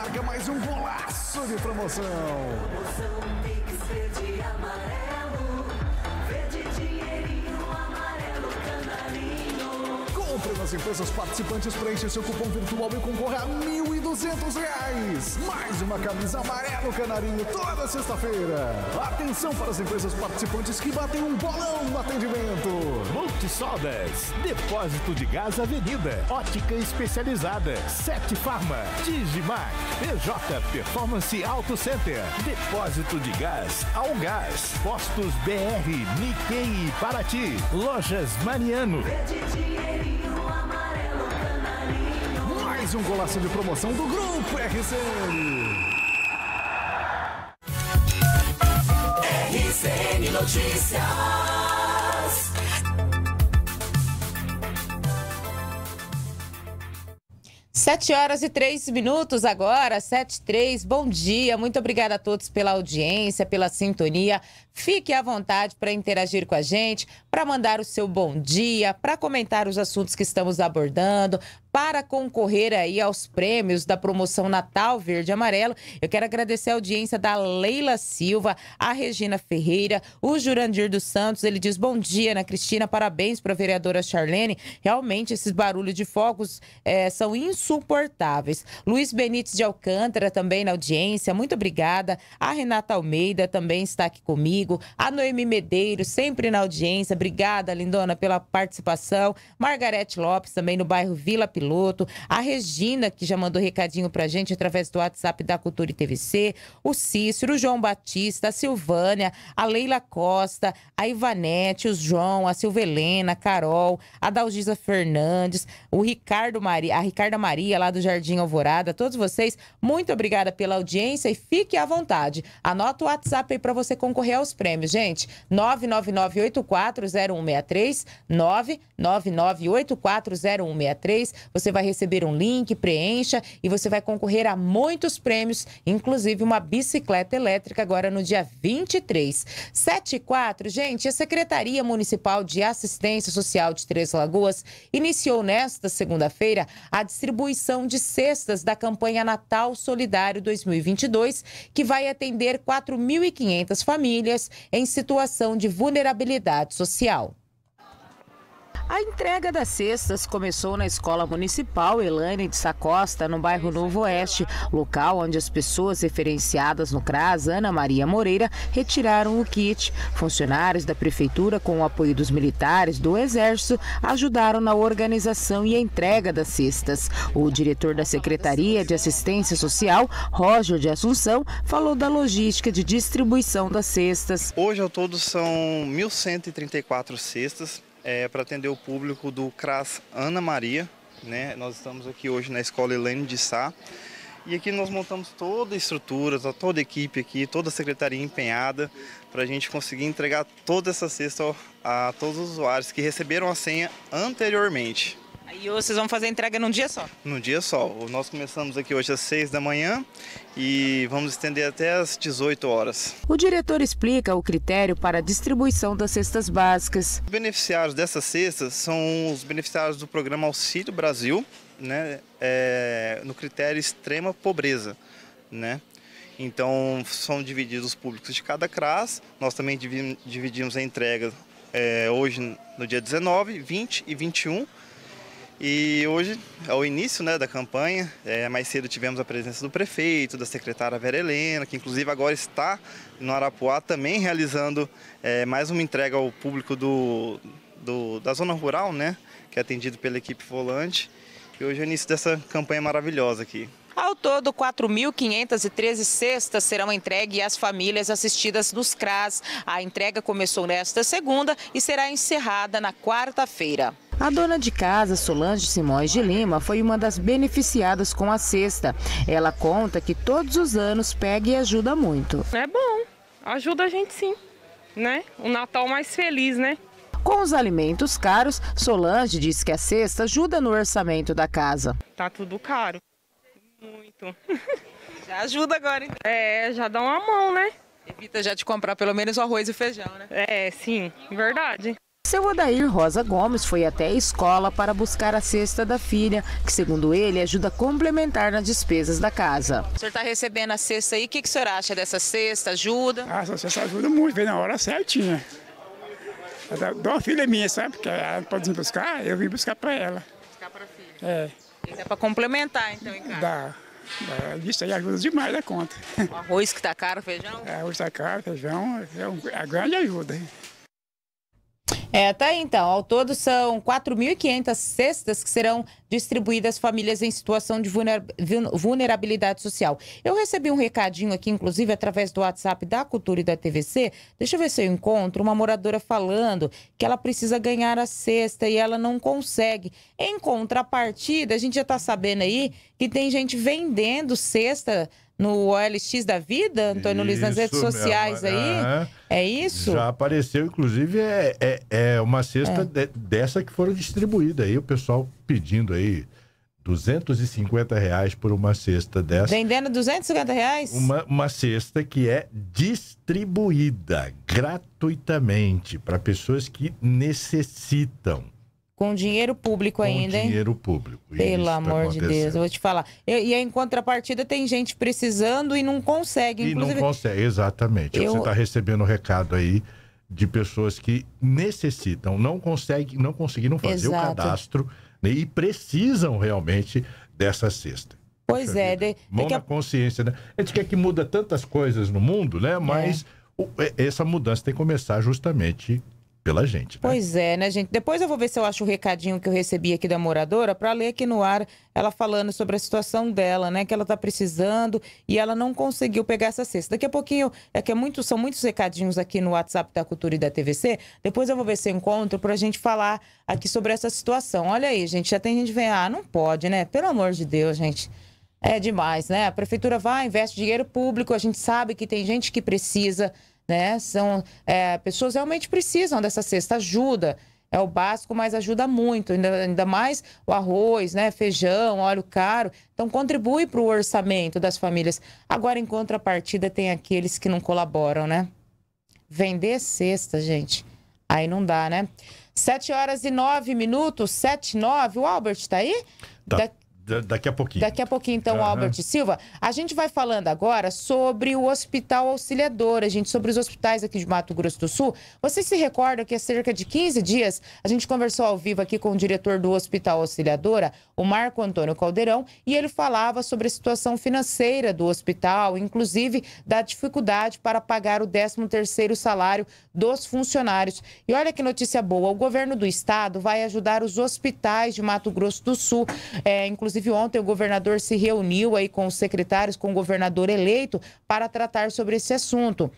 N: marca mais um golaço de promoção. das empresas participantes preencha seu cupom virtual e concorra a R$ 1.200. Mais uma camisa amarelo canarinho toda sexta-feira. Atenção para as empresas participantes que batem um bolão no atendimento. Multisoldas, Depósito de Gás Avenida, Ótica
G: Especializada, Sete Farma, Digimac, PJ Performance Auto Center, Depósito de Gás, Algás, Postos BR, Nikkei
N: Paraty, Lojas Mariano.
P: Rede dinheiro
N: mais um golaço de promoção do Grupo RCN.
B: RCN Notícias.
C: Sete horas e três minutos agora, sete três. Bom dia, muito obrigada a todos pela audiência, pela sintonia. Fique à vontade para interagir com a gente, para mandar o seu bom dia, para comentar os assuntos que estamos abordando, para concorrer aí aos prêmios da promoção Natal Verde e Amarelo. Eu quero agradecer a audiência da Leila Silva, a Regina Ferreira, o Jurandir dos Santos. Ele diz bom dia, Ana Cristina, parabéns para a vereadora Charlene. Realmente, esses barulhos de fogos é, são insuportáveis. Luiz Benites de Alcântara também na audiência, muito obrigada. A Renata Almeida também está aqui comigo comigo, a Noemi Medeiros, sempre na audiência. Obrigada, Lindona, pela participação. Margarete Lopes, também no bairro Vila Piloto. A Regina, que já mandou recadinho pra gente através do WhatsApp da Cultura e TVC. O Cícero, o João Batista, a Silvânia, a Leila Costa, a Ivanete, o João, a Silvelena, a Carol, a Dalgisa Fernandes, o Ricardo Maria, a Ricarda Maria, lá do Jardim Alvorada. Todos vocês, muito obrigada pela audiência e fique à vontade. Anota o WhatsApp aí para você concorrer aos prêmios, gente. 999840163, 999840163. Você vai receber um link, preencha e você vai concorrer a muitos prêmios, inclusive uma bicicleta elétrica agora no dia 23. 74, gente, a Secretaria Municipal de Assistência Social de Três Lagoas iniciou nesta segunda-feira a distribuição de cestas da campanha Natal Solidário 2022, que vai atender 4.500 famílias em situação de vulnerabilidade social. A entrega das cestas começou na Escola Municipal Elane de Sacosta, no bairro Novo Oeste, local onde as pessoas referenciadas no CRAS, Ana Maria Moreira, retiraram o kit. Funcionários da Prefeitura, com o apoio dos militares do Exército, ajudaram na organização e entrega das cestas. O diretor da Secretaria de Assistência Social, Roger de Assunção, falou da logística de distribuição das cestas. Hoje ao todo são 1.134
Q: cestas é, para atender o público do CRAS Ana Maria. Né? Nós estamos aqui hoje na escola Helene de Sá. E aqui nós montamos toda a estrutura, tá toda a equipe aqui, toda a secretaria empenhada para a gente conseguir entregar toda essa cesta a todos os usuários que receberam a senha anteriormente.
C: E vocês vão fazer a entrega num dia só?
Q: Num dia só. Nós começamos aqui hoje às 6 da manhã e vamos estender até às 18 horas.
C: O diretor explica o critério para a distribuição das cestas básicas.
Q: Os beneficiários dessas cestas são os beneficiários do programa Auxílio Brasil, né, é, no critério extrema pobreza. Né? Então são divididos os públicos de cada CRAS, nós também dividimos a entrega é, hoje no dia 19, 20 e 21 e hoje é o início né, da campanha. É, mais cedo tivemos a presença do prefeito, da secretária Vera Helena, que inclusive agora está no Arapuá também realizando é, mais uma entrega ao público do, do, da zona rural, né, que é atendido pela equipe volante. E hoje é o início dessa campanha maravilhosa aqui.
C: Ao todo, 4.513 cestas serão entregues às famílias assistidas dos CRAS. A entrega começou nesta segunda e será encerrada na quarta-feira. A dona de casa, Solange Simões de Lima, foi uma das beneficiadas com a cesta. Ela conta que todos os anos pega e ajuda muito. É bom,
F: ajuda a gente sim, né? Um Natal mais feliz, né?
C: Com os alimentos caros, Solange diz que a cesta ajuda no orçamento da casa. Tá tudo caro. Muito. Já ajuda agora, então. É, já dá uma mão, né? Evita já de comprar pelo menos o arroz e o feijão, né? É, sim, verdade. Seu Odair Rosa Gomes foi até a escola para buscar a cesta da filha, que, segundo ele, ajuda a complementar nas despesas da casa. O senhor está recebendo a cesta aí, o que, que o senhor acha dessa cesta? Ajuda? Ah, essa cesta ajuda muito, vem na hora certinha. Dou uma filha minha, sabe? Porque ela pode vir buscar, eu vim buscar para ela. Buscar para a filha? É. é para complementar, então, em casa? Dá. Isso aí ajuda demais da conta. O arroz que está caro, feijão? É, arroz está caro, feijão, é, é uma grande ajuda. É, tá aí, então. Ao todo, são 4.500 cestas que serão distribuídas famílias em situação de vulnerabilidade social. Eu recebi um recadinho aqui, inclusive, através do WhatsApp da Cultura e da TVC. Deixa eu ver se eu encontro uma moradora falando que ela precisa ganhar a cesta e ela não consegue. Em contrapartida, a gente já está sabendo aí que tem gente vendendo cesta no OLX da vida, Antônio
R: Luiz, nas redes sociais aí.
G: É. isso? Já apareceu, inclusive, é, é, é uma cesta é. de, dessa que foram distribuída aí, o pessoal pedindo aí. 250 reais por uma cesta dessa.
C: Vendendo 250 reais?
G: Uma, uma cesta que é distribuída gratuitamente para pessoas que necessitam.
C: Com dinheiro público Com ainda, hein?
G: dinheiro público. Pelo Isso amor tá de Deus,
C: eu vou te falar. E, e em contrapartida tem gente precisando e não consegue. E Inclusive... não
G: consegue, exatamente. Eu... Você está recebendo um recado aí de pessoas que necessitam, não conseguem, não conseguiram fazer Exato. o cadastro né, e precisam realmente dessa cesta.
C: Poxa pois é. Vida. De,
G: Mão de na a... consciência, né? A gente quer que muda tantas coisas no mundo, né? É. Mas é. o, essa mudança tem que começar justamente pela gente. Né?
C: Pois é, né, gente? Depois eu vou ver se eu acho o recadinho que eu recebi aqui da moradora para ler aqui no ar ela falando sobre a situação dela, né? Que ela tá precisando e ela não conseguiu pegar essa cesta. Daqui a pouquinho, é que é muito, são muitos recadinhos aqui no WhatsApp da Cultura e da TVC. Depois eu vou ver se eu encontro pra gente falar aqui sobre essa situação. Olha aí, gente, já tem gente que vem, ah, não pode, né? Pelo amor de Deus, gente. É demais, né? A prefeitura vai, investe dinheiro público, a gente sabe que tem gente que precisa né? São é, pessoas realmente precisam dessa cesta ajuda. É o básico, mas ajuda muito, ainda, ainda mais o arroz, né? feijão, óleo caro. Então, contribui para o orçamento das famílias. Agora, em contrapartida, tem aqueles que não colaboram, né? Vender cesta, gente. Aí não dá, né? sete horas e nove minutos, sete nove O Albert tá aí? Tá. Da... Daqui a pouquinho. Daqui a pouquinho, então, uhum. Albert Silva. A gente vai falando agora sobre o Hospital Auxiliadora, gente, sobre os hospitais aqui de Mato Grosso do Sul. Vocês se recordam que há cerca de 15 dias a gente conversou ao vivo aqui com o diretor do Hospital Auxiliadora, o Marco Antônio Caldeirão, e ele falava sobre a situação financeira do hospital, inclusive da dificuldade para pagar o 13º salário dos funcionários. E olha que notícia boa, o governo do estado vai ajudar os hospitais de Mato Grosso do Sul, é, inclusive Inclusive, ontem o governador se reuniu aí com os secretários, com o governador eleito, para tratar sobre esse assunto.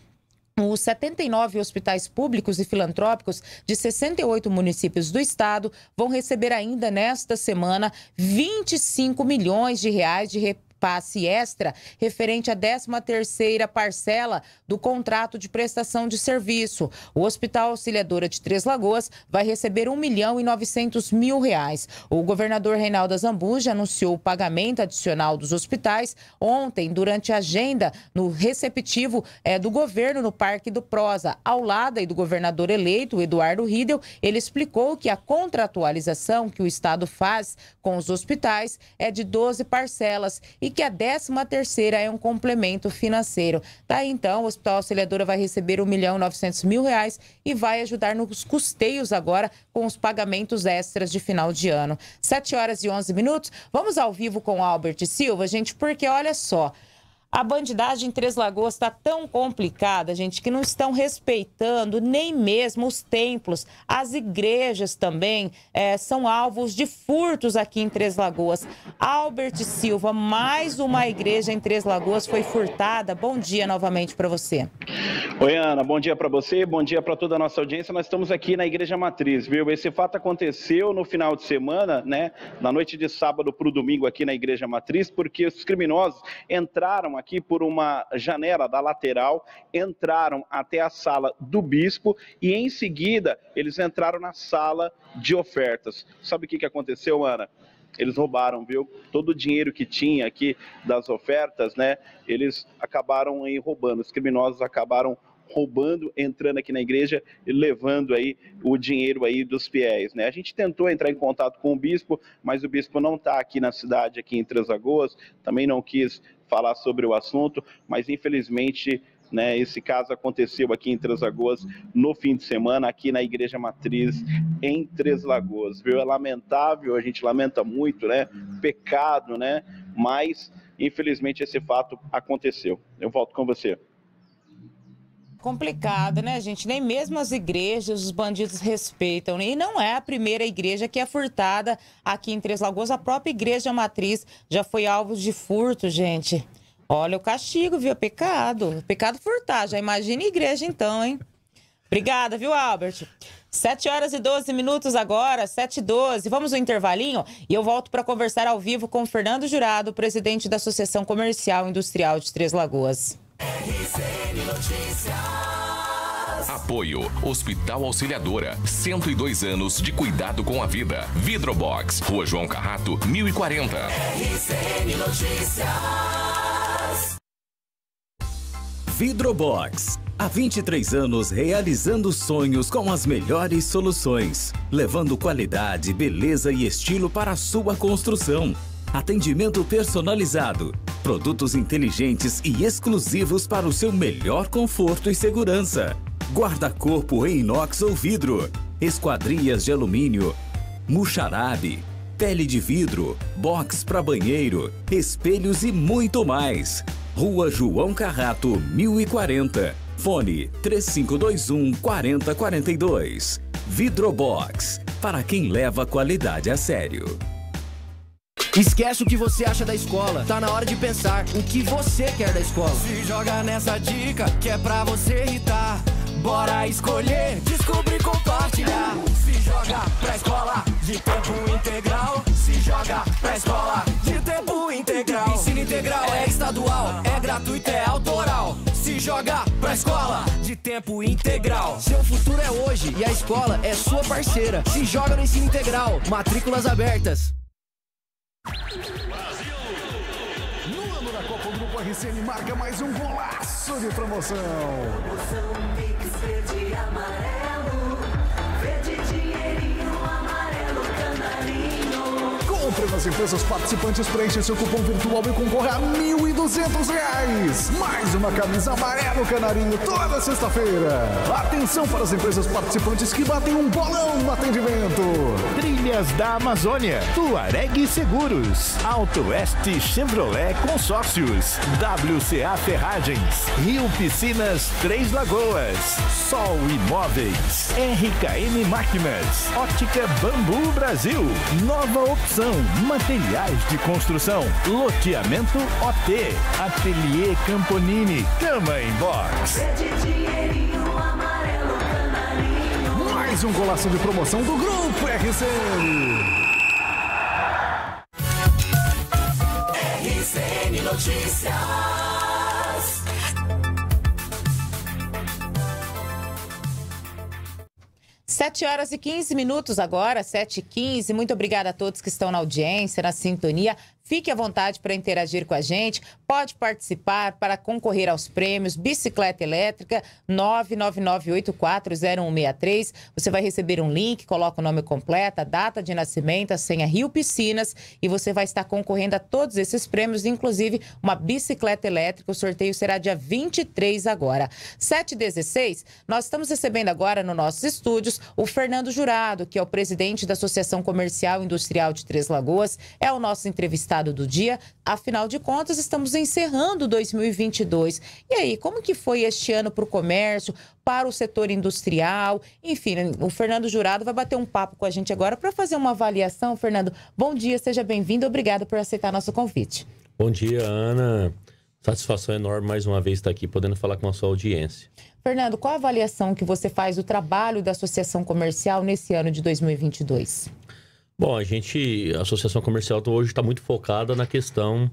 C: Os 79 hospitais públicos e filantrópicos de 68 municípios do estado vão receber ainda nesta semana 25 milhões de reais de repasse extra referente à 13ª parcela do contrato de prestação de serviço. O Hospital Auxiliadora de Três Lagoas vai receber 1 milhão e 900 mil reais. O governador Reinaldo Zambuja anunciou o pagamento adicional dos hospitais ontem durante a agenda no receptivo é, do governo no Parque do Prosa. Ao lado aí, do governador eleito, Eduardo Riedel, ele explicou que a contratualização que o Estado faz com os hospitais é de 12 parcelas e que a 13 terceira é um complemento financeiro. Tá então, o Hospital Auxiliadora vai receber um milhão novecentos mil reais e vai ajudar nos custeios agora com os pagamentos extras de final de ano. 7 horas e 11 minutos, vamos ao vivo com Albert Silva, gente, porque olha só... A bandidagem em Três Lagoas está tão complicada, gente, que não estão respeitando nem mesmo os templos. As igrejas também é, são alvos de furtos aqui em Três Lagoas. Albert Silva, mais uma igreja em Três Lagoas foi furtada. Bom dia novamente para você.
D: Oi, Ana. Bom dia para você, bom dia para toda a nossa audiência. Nós estamos aqui na Igreja Matriz, viu? Esse fato aconteceu no final de semana, né? Na noite de sábado para o domingo aqui na Igreja Matriz, porque os criminosos entraram aqui aqui por uma janela da lateral, entraram até a sala do bispo e em seguida eles entraram na sala de ofertas. Sabe o que, que aconteceu, Ana? Eles roubaram, viu? Todo o dinheiro que tinha aqui das ofertas, né? Eles acabaram roubando. Os criminosos acabaram roubando roubando, entrando aqui na igreja e levando aí o dinheiro aí dos fiéis, né? A gente tentou entrar em contato com o bispo, mas o bispo não está aqui na cidade, aqui em Três Lagoas, também não quis falar sobre o assunto, mas infelizmente né, esse caso aconteceu aqui em Três Lagoas no fim de semana, aqui na Igreja Matriz, em Três Lagoas. Viu? É lamentável, a gente lamenta muito, né? Pecado, né? Mas, infelizmente, esse fato aconteceu. Eu volto com você
C: complicado, né, gente? Nem mesmo as igrejas, os bandidos respeitam. E não é a primeira igreja que é furtada aqui em Três Lagoas. A própria igreja matriz já foi alvo de furto, gente. Olha o castigo, viu? É pecado. Pecado furtar. Já imagina igreja, então, hein? Obrigada, viu, Albert? 7 horas e 12 minutos agora, 7 e 12. Vamos ao intervalinho e eu volto para conversar ao vivo com Fernando Jurado, presidente da Associação Comercial e Industrial de Três Lagoas.
B: RCN Notícias.
L: Apoio Hospital Auxiliadora, 102 anos de cuidado com a vida. Vidrobox, Rua João Carrato, 1040.
B: RCN Notícias.
M: Vidrobox, Há 23 anos realizando sonhos com as melhores soluções, levando qualidade, beleza e estilo para a sua construção atendimento personalizado, produtos inteligentes e exclusivos para o seu melhor conforto e segurança, guarda-corpo em inox ou vidro, esquadrias de alumínio, muxarabe, pele de vidro, box para banheiro, espelhos e muito mais. Rua João Carrato, 1040. Fone 3521 4042. Vidrobox, para quem leva qualidade a sério. Esquece
B: o que você acha da escola. Tá na hora de pensar o que você quer da escola. Se joga nessa dica que é pra você irritar. Bora escolher, descobrir, compartilhar.
M: Se joga pra escola de tempo integral. Se joga pra escola de tempo integral. Ensino integral é estadual, é gratuito, é autoral. Se joga pra escola de tempo integral. Seu futuro é hoje e a escola é sua parceira. Se joga no ensino integral. Matrículas
Q: abertas.
N: Brasil! No ano da Copa, o Grupo RCN marca mais um golaço de promoção.
P: Promoção Mix Verde Amarelo.
N: Compre nas empresas participantes, preencha seu cupom virtual e concorra a R$ 1.200. Mais uma camisa amarelo canarinho toda sexta-feira. Atenção para as empresas participantes que batem um bolão no atendimento. Trilhas da Amazônia, Tuareg Seguros,
G: Alto Oeste Chevrolet Consórcios, WCA Ferragens, Rio Piscinas Três Lagoas, Sol Imóveis, RKM Máquinas, Ótica Bambu Brasil, Nova Opção, materiais de construção, loteamento OT, ateliê Camponini, cama em
N: box. Mais um golaço de promoção do Grupo RC.
B: RCN Notícias.
C: 7 horas e 15 minutos agora, 7 e 15. Muito obrigada a todos que estão na audiência, na sintonia. Fique à vontade para interagir com a gente. Pode participar para concorrer aos prêmios Bicicleta Elétrica 999840163. Você vai receber um link, coloca o nome completo, a data de nascimento, a senha Rio Piscinas e você vai estar concorrendo a todos esses prêmios, inclusive uma bicicleta elétrica. O sorteio será dia 23 agora. 7h16, nós estamos recebendo agora no nossos estúdios o Fernando Jurado, que é o presidente da Associação Comercial e Industrial de Três Lagoas. É o nosso entrevistado do Dia. Afinal de contas, estamos encerrando 2022. E aí, como que foi este ano para o comércio, para o setor industrial? Enfim, o Fernando Jurado vai bater um papo com a gente agora para fazer uma avaliação. Fernando, bom dia, seja bem-vindo. Obrigado por aceitar nosso convite.
I: Bom dia, Ana. Satisfação enorme mais uma vez estar aqui podendo falar com a sua audiência.
C: Fernando, qual a avaliação que você faz do trabalho da Associação Comercial nesse ano de 2022?
I: Bom, a gente, a Associação Comercial hoje está muito focada na questão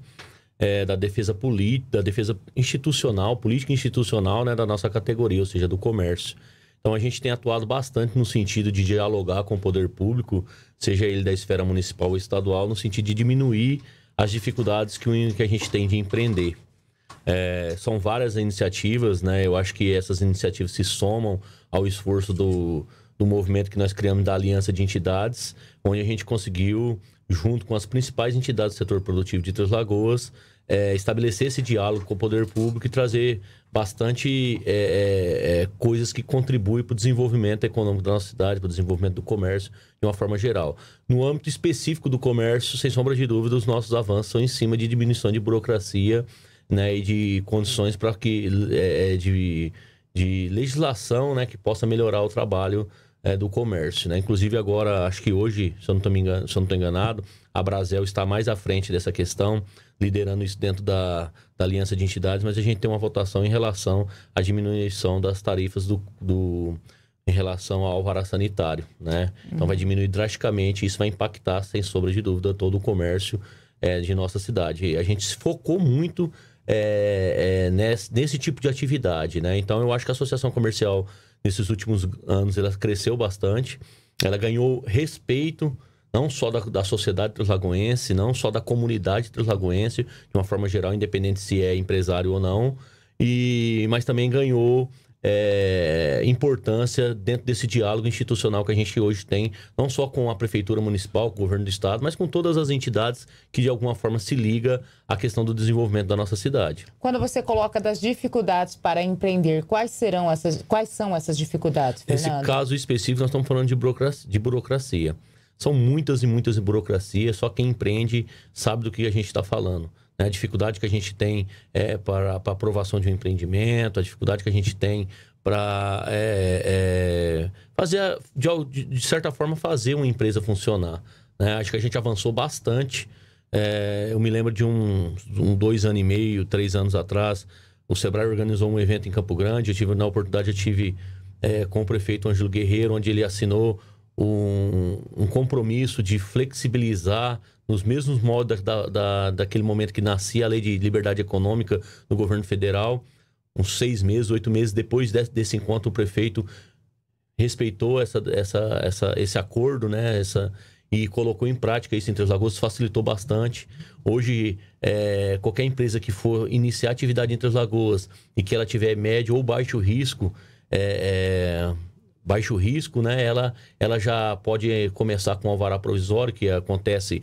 I: é, da defesa política, da defesa institucional, política institucional né, da nossa categoria, ou seja, do comércio. Então a gente tem atuado bastante no sentido de dialogar com o poder público, seja ele da esfera municipal ou estadual, no sentido de diminuir as dificuldades que, que a gente tem de empreender. É, são várias iniciativas, né? Eu acho que essas iniciativas se somam ao esforço do, do movimento que nós criamos da Aliança de Entidades onde a gente conseguiu, junto com as principais entidades do setor produtivo de Três Lagoas, é, estabelecer esse diálogo com o poder público e trazer bastante é, é, é coisas que contribuem para o desenvolvimento econômico da nossa cidade, para o desenvolvimento do comércio de uma forma geral. No âmbito específico do comércio, sem sombra de dúvida, os nossos avanços são em cima de diminuição de burocracia né, e de condições para que é, é, de, de legislação né, que possa melhorar o trabalho é, do comércio. Né? Inclusive agora, acho que hoje, se eu não estou enganado, a Brasel está mais à frente dessa questão, liderando isso dentro da, da aliança de entidades, mas a gente tem uma votação em relação à diminuição das tarifas do, do em relação ao alvará sanitário. Né? Então vai uhum. diminuir drasticamente, isso vai impactar, sem sombra de dúvida, todo o comércio é, de nossa cidade. A gente se focou muito é, é, nesse, nesse tipo de atividade. Né? Então eu acho que a Associação Comercial nesses últimos anos ela cresceu bastante. Ela ganhou respeito não só da, da sociedade translagoense, não só da comunidade translagoense, de uma forma geral, independente se é empresário ou não, e mas também ganhou é, importância dentro desse diálogo institucional que a gente hoje tem, não só com a Prefeitura Municipal, com o Governo do Estado, mas com todas as entidades que de alguma forma se liga à questão do desenvolvimento da nossa cidade.
C: Quando você coloca das dificuldades para empreender, quais serão essas, quais são essas dificuldades, Fernando? Nesse
I: caso específico, nós estamos falando de burocracia. De burocracia. São muitas e muitas burocracias, só quem empreende sabe do que a gente está falando né? a dificuldade que a gente tem é, para, a aprovação de um empreendimento, a dificuldade que a gente tem para é, é, fazer, de, de, certa forma, fazer uma empresa funcionar. Né? Acho que a gente avançou bastante. É, eu me lembro de um, um dois anos e meio, três anos atrás, o Sebrae organizou um evento em Campo Grande. Eu tive, na oportunidade, eu tive é, com o prefeito Ângelo Guerreiro, onde ele assinou um, um, compromisso de flexibilizar nos mesmos moldes da, da, daquele momento que nascia a lei de liberdade econômica no governo federal. Uns seis meses, oito meses depois desse, desse encontro, o prefeito respeitou essa, essa, essa, esse acordo, né? Essa, e colocou em prática isso em Três Lagoas, facilitou bastante. Hoje, é, qualquer empresa que for iniciar atividade em Três Lagoas e que ela tiver médio ou baixo risco, é, é, baixo risco, né? Ela, ela já pode começar com alvará provisório, que acontece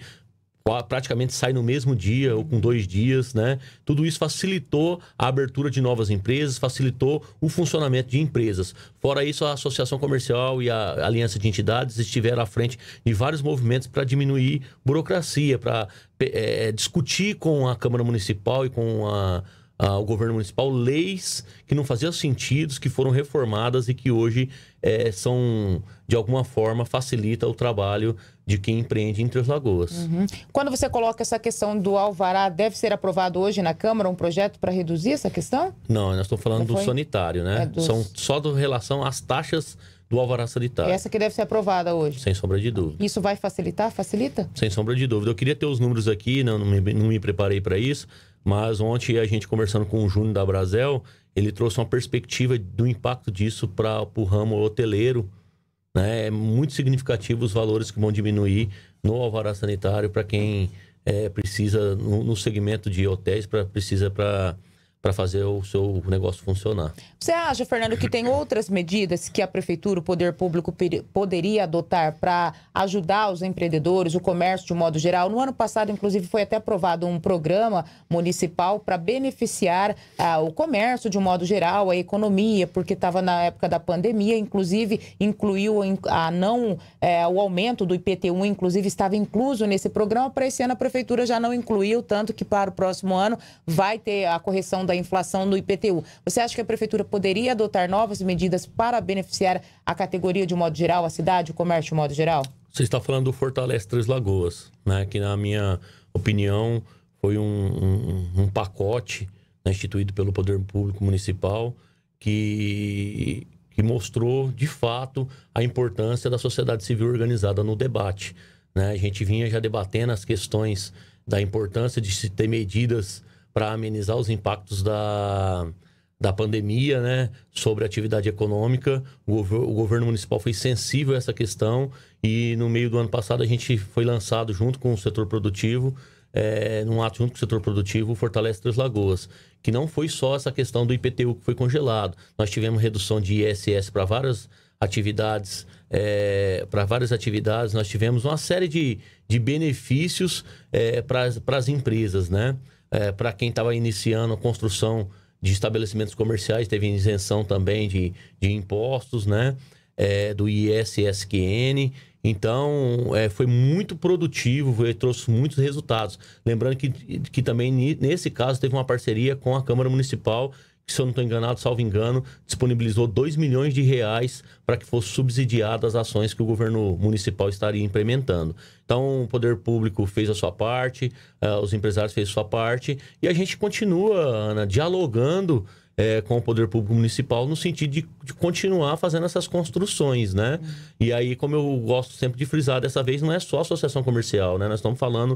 I: praticamente sai no mesmo dia ou com dois dias, né? Tudo isso facilitou a abertura de novas empresas, facilitou o funcionamento de empresas. Fora isso, a Associação Comercial e a Aliança de Entidades estiveram à frente de vários movimentos para diminuir burocracia, para é, discutir com a Câmara Municipal e com a ao ah, governo municipal leis que não faziam sentido, que foram reformadas e que hoje é, são, de alguma forma, facilita o trabalho de quem empreende em Três Lagoas.
C: Uhum. Quando você coloca essa questão do alvará, deve ser aprovado hoje na Câmara um projeto para reduzir essa questão?
I: Não, nós estamos falando do sanitário, né? É dos... São só do relação às taxas do alvará sanitário. Essa
C: que deve ser aprovada hoje.
I: Sem sombra de dúvida.
C: Isso vai facilitar? Facilita?
I: Sem sombra de dúvida. Eu queria ter os números aqui, não, não, me, não me preparei para isso, mas ontem a gente conversando com o Júnior da Brasel, ele trouxe uma perspectiva do impacto disso para o ramo hoteleiro. Né? É muito significativo os valores que vão diminuir no alvará sanitário para quem é, precisa, no, no, segmento de hotéis, pra, precisa para para fazer o seu negócio funcionar.
C: Você acha, Fernando, que tem outras medidas que a prefeitura, o poder público poderia adotar para ajudar os empreendedores, o comércio de um modo geral? No ano passado, inclusive, foi até aprovado um programa municipal para beneficiar ah, o comércio de um modo geral, a economia, porque estava na época da pandemia, inclusive incluiu a não eh, o aumento do IPTU, inclusive estava incluso nesse programa. Para esse ano a prefeitura já não incluiu, tanto que para o próximo ano vai ter a correção da inflação no IPTU. Você acha que a prefeitura poderia adotar novas medidas para beneficiar a categoria de modo geral, a cidade, o comércio de modo geral?
I: Você está falando do Fortalece Três Lagoas, né? que na minha opinião foi um, um, um pacote né, instituído pelo Poder Público Municipal que, que mostrou, de fato, a importância da sociedade civil organizada no debate. Né? A gente vinha já debatendo as questões da importância de se ter medidas para amenizar os impactos da, da pandemia né, sobre a atividade econômica. O, o, governo municipal foi sensível a essa questão e no meio do ano passado a gente foi lançado junto com o setor produtivo, é, num ato junto com o setor produtivo, Fortalece Três Lagoas, que não foi só essa questão do IPTU que foi congelado. Nós tivemos redução de ISS para várias atividades, é, eh, para várias atividades, nós tivemos uma série de, de benefícios é, eh, para as empresas, né? é, para quem estava iniciando a construção de estabelecimentos comerciais, teve isenção também de, de impostos, né? É, do ISSQN. Então, é, foi muito produtivo, foi, trouxe muitos resultados. Lembrando que, que também, nesse caso, teve uma parceria com a Câmara Municipal que, se eu não estou enganado, salvo engano, disponibilizou 2 milhões de reais para que fossem subsidiadas as ações que o governo municipal estaria implementando. Então, o poder público fez a sua parte, uh, os empresários fez a sua parte, e a gente continua, Ana, dialogando eh, com o poder público municipal no sentido de, de continuar fazendo essas construções, né? Uhum. E aí, como eu gosto sempre de frisar, dessa vez não é só associação comercial, né? Nós estamos falando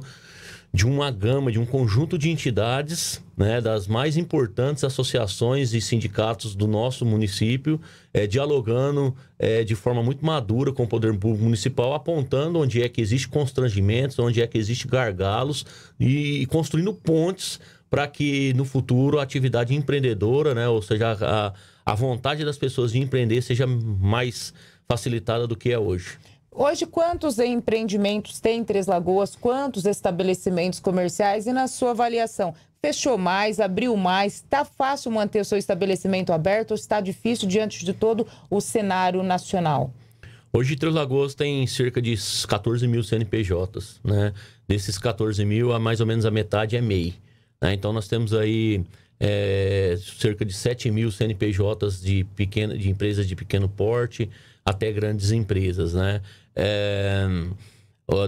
I: de uma gama, de um conjunto de entidades, né, das mais importantes associações e sindicatos do nosso município, é, dialogando é, de forma muito madura com o poder público municipal, apontando onde é que existe constrangimentos, onde é que existe gargalos e, e construindo pontes para que no futuro a atividade empreendedora, né, ou seja, a, a vontade das pessoas de empreender seja mais facilitada do que é hoje.
C: Hoje, quantos empreendimentos tem em Três Lagoas? Quantos estabelecimentos comerciais? E na sua avaliação, fechou mais, abriu mais? Está fácil manter o seu estabelecimento aberto ou está difícil diante de todo o cenário nacional?
I: Hoje, Três Lagoas tem cerca de 14 mil CNPJs. Né? Desses 14 mil, a mais ou menos a metade é MEI. Né? Então, nós temos aí é, cerca de 7 mil CNPJs de, pequena, de empresas de pequeno porte até grandes empresas. Né? É,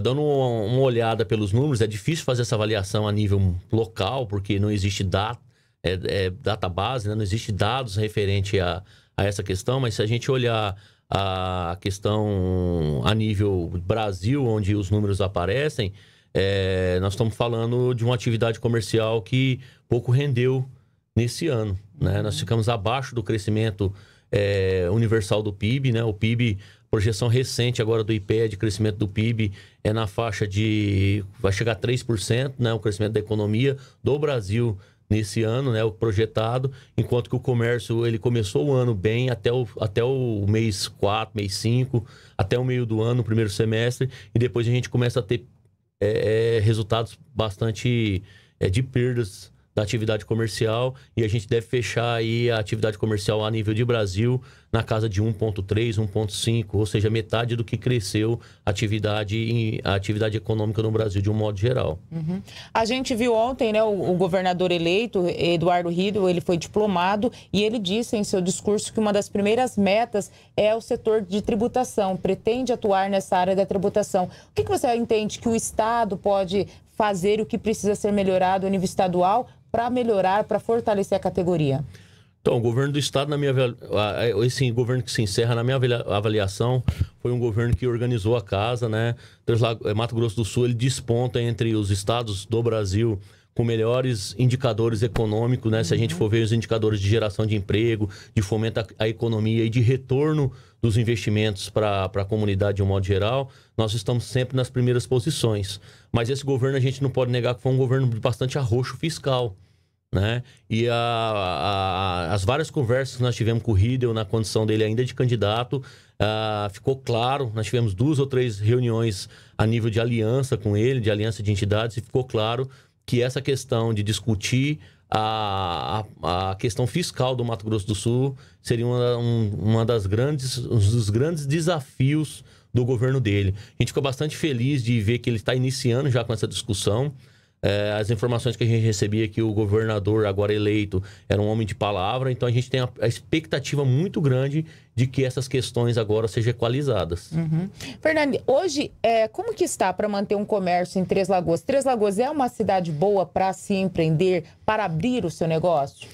I: dando uma olhada pelos números, é difícil fazer essa avaliação a nível local, porque não existe data, é, é, né? não existe dados referente a, a essa questão, mas se a gente olhar a questão a nível Brasil, onde os números aparecem, é, nós estamos falando de uma atividade comercial que pouco rendeu nesse ano. Né? Nós uhum. ficamos abaixo do crescimento é, universal do PIB. Né? O PIB projeção recente agora do IPE de crescimento do PIB é na faixa de vai chegar a 3%, né, o crescimento da economia do Brasil nesse ano, né, o projetado, enquanto que o comércio ele começou o ano bem até o, até o mês 4, mês 5, até o meio do ano, primeiro semestre, e depois a gente começa a ter é, é resultados bastante é, de perdas da atividade comercial e a gente deve fechar aí a atividade comercial a nível de Brasil na casa de 1.3, 1.5, ou seja, metade do que cresceu a atividade, a atividade econômica no Brasil de um modo geral.
C: Uhum. A gente viu ontem, né, o, o governador eleito, Eduardo Rido, ele foi diplomado e ele disse em seu discurso que uma das primeiras metas é o setor de tributação, pretende atuar nessa área da tributação. O que, que você entende que o Estado pode fazer o que precisa ser melhorado a nível estadual para melhorar, para fortalecer a categoria?
I: Então, o governo do Estado, na minha esse governo que se encerra, na minha avaliação, foi um governo que organizou a casa, né? Eh, Mato Grosso do Sul ele desponta entre os estados do Brasil com melhores indicadores econômicos, né? Uhum. Se a gente uhum. for ver os indicadores de geração de emprego, de fomento à economia e de retorno dos investimentos para a comunidade de um modo geral, nós estamos sempre nas primeiras posições. Mas esse governo a gente não pode negar que foi um governo bastante arroxo fiscal né? E a, a, as várias conversas que nós tivemos com o Riedel na condição dele ainda de candidato, ah, ficou claro, nós tivemos duas ou três reuniões a nível de aliança com ele, de aliança de entidades, e ficou claro que essa questão de discutir a, a, a questão fiscal do Mato Grosso do Sul seria uma, um, uma das grandes, um dos grandes desafios do governo dele. A gente ficou bastante feliz de ver que ele está iniciando já com essa discussão. É, as informações que a gente recebia que o governador, agora eleito, era um homem de palavra, então a gente tem a, a expectativa muito grande de que essas questões agora sejam equalizadas.
C: Uhum. Fernando, hoje, é, como que está para manter um comércio em Três Lagoas? Três Lagoas é uma cidade boa para se empreender, para abrir o seu negócio?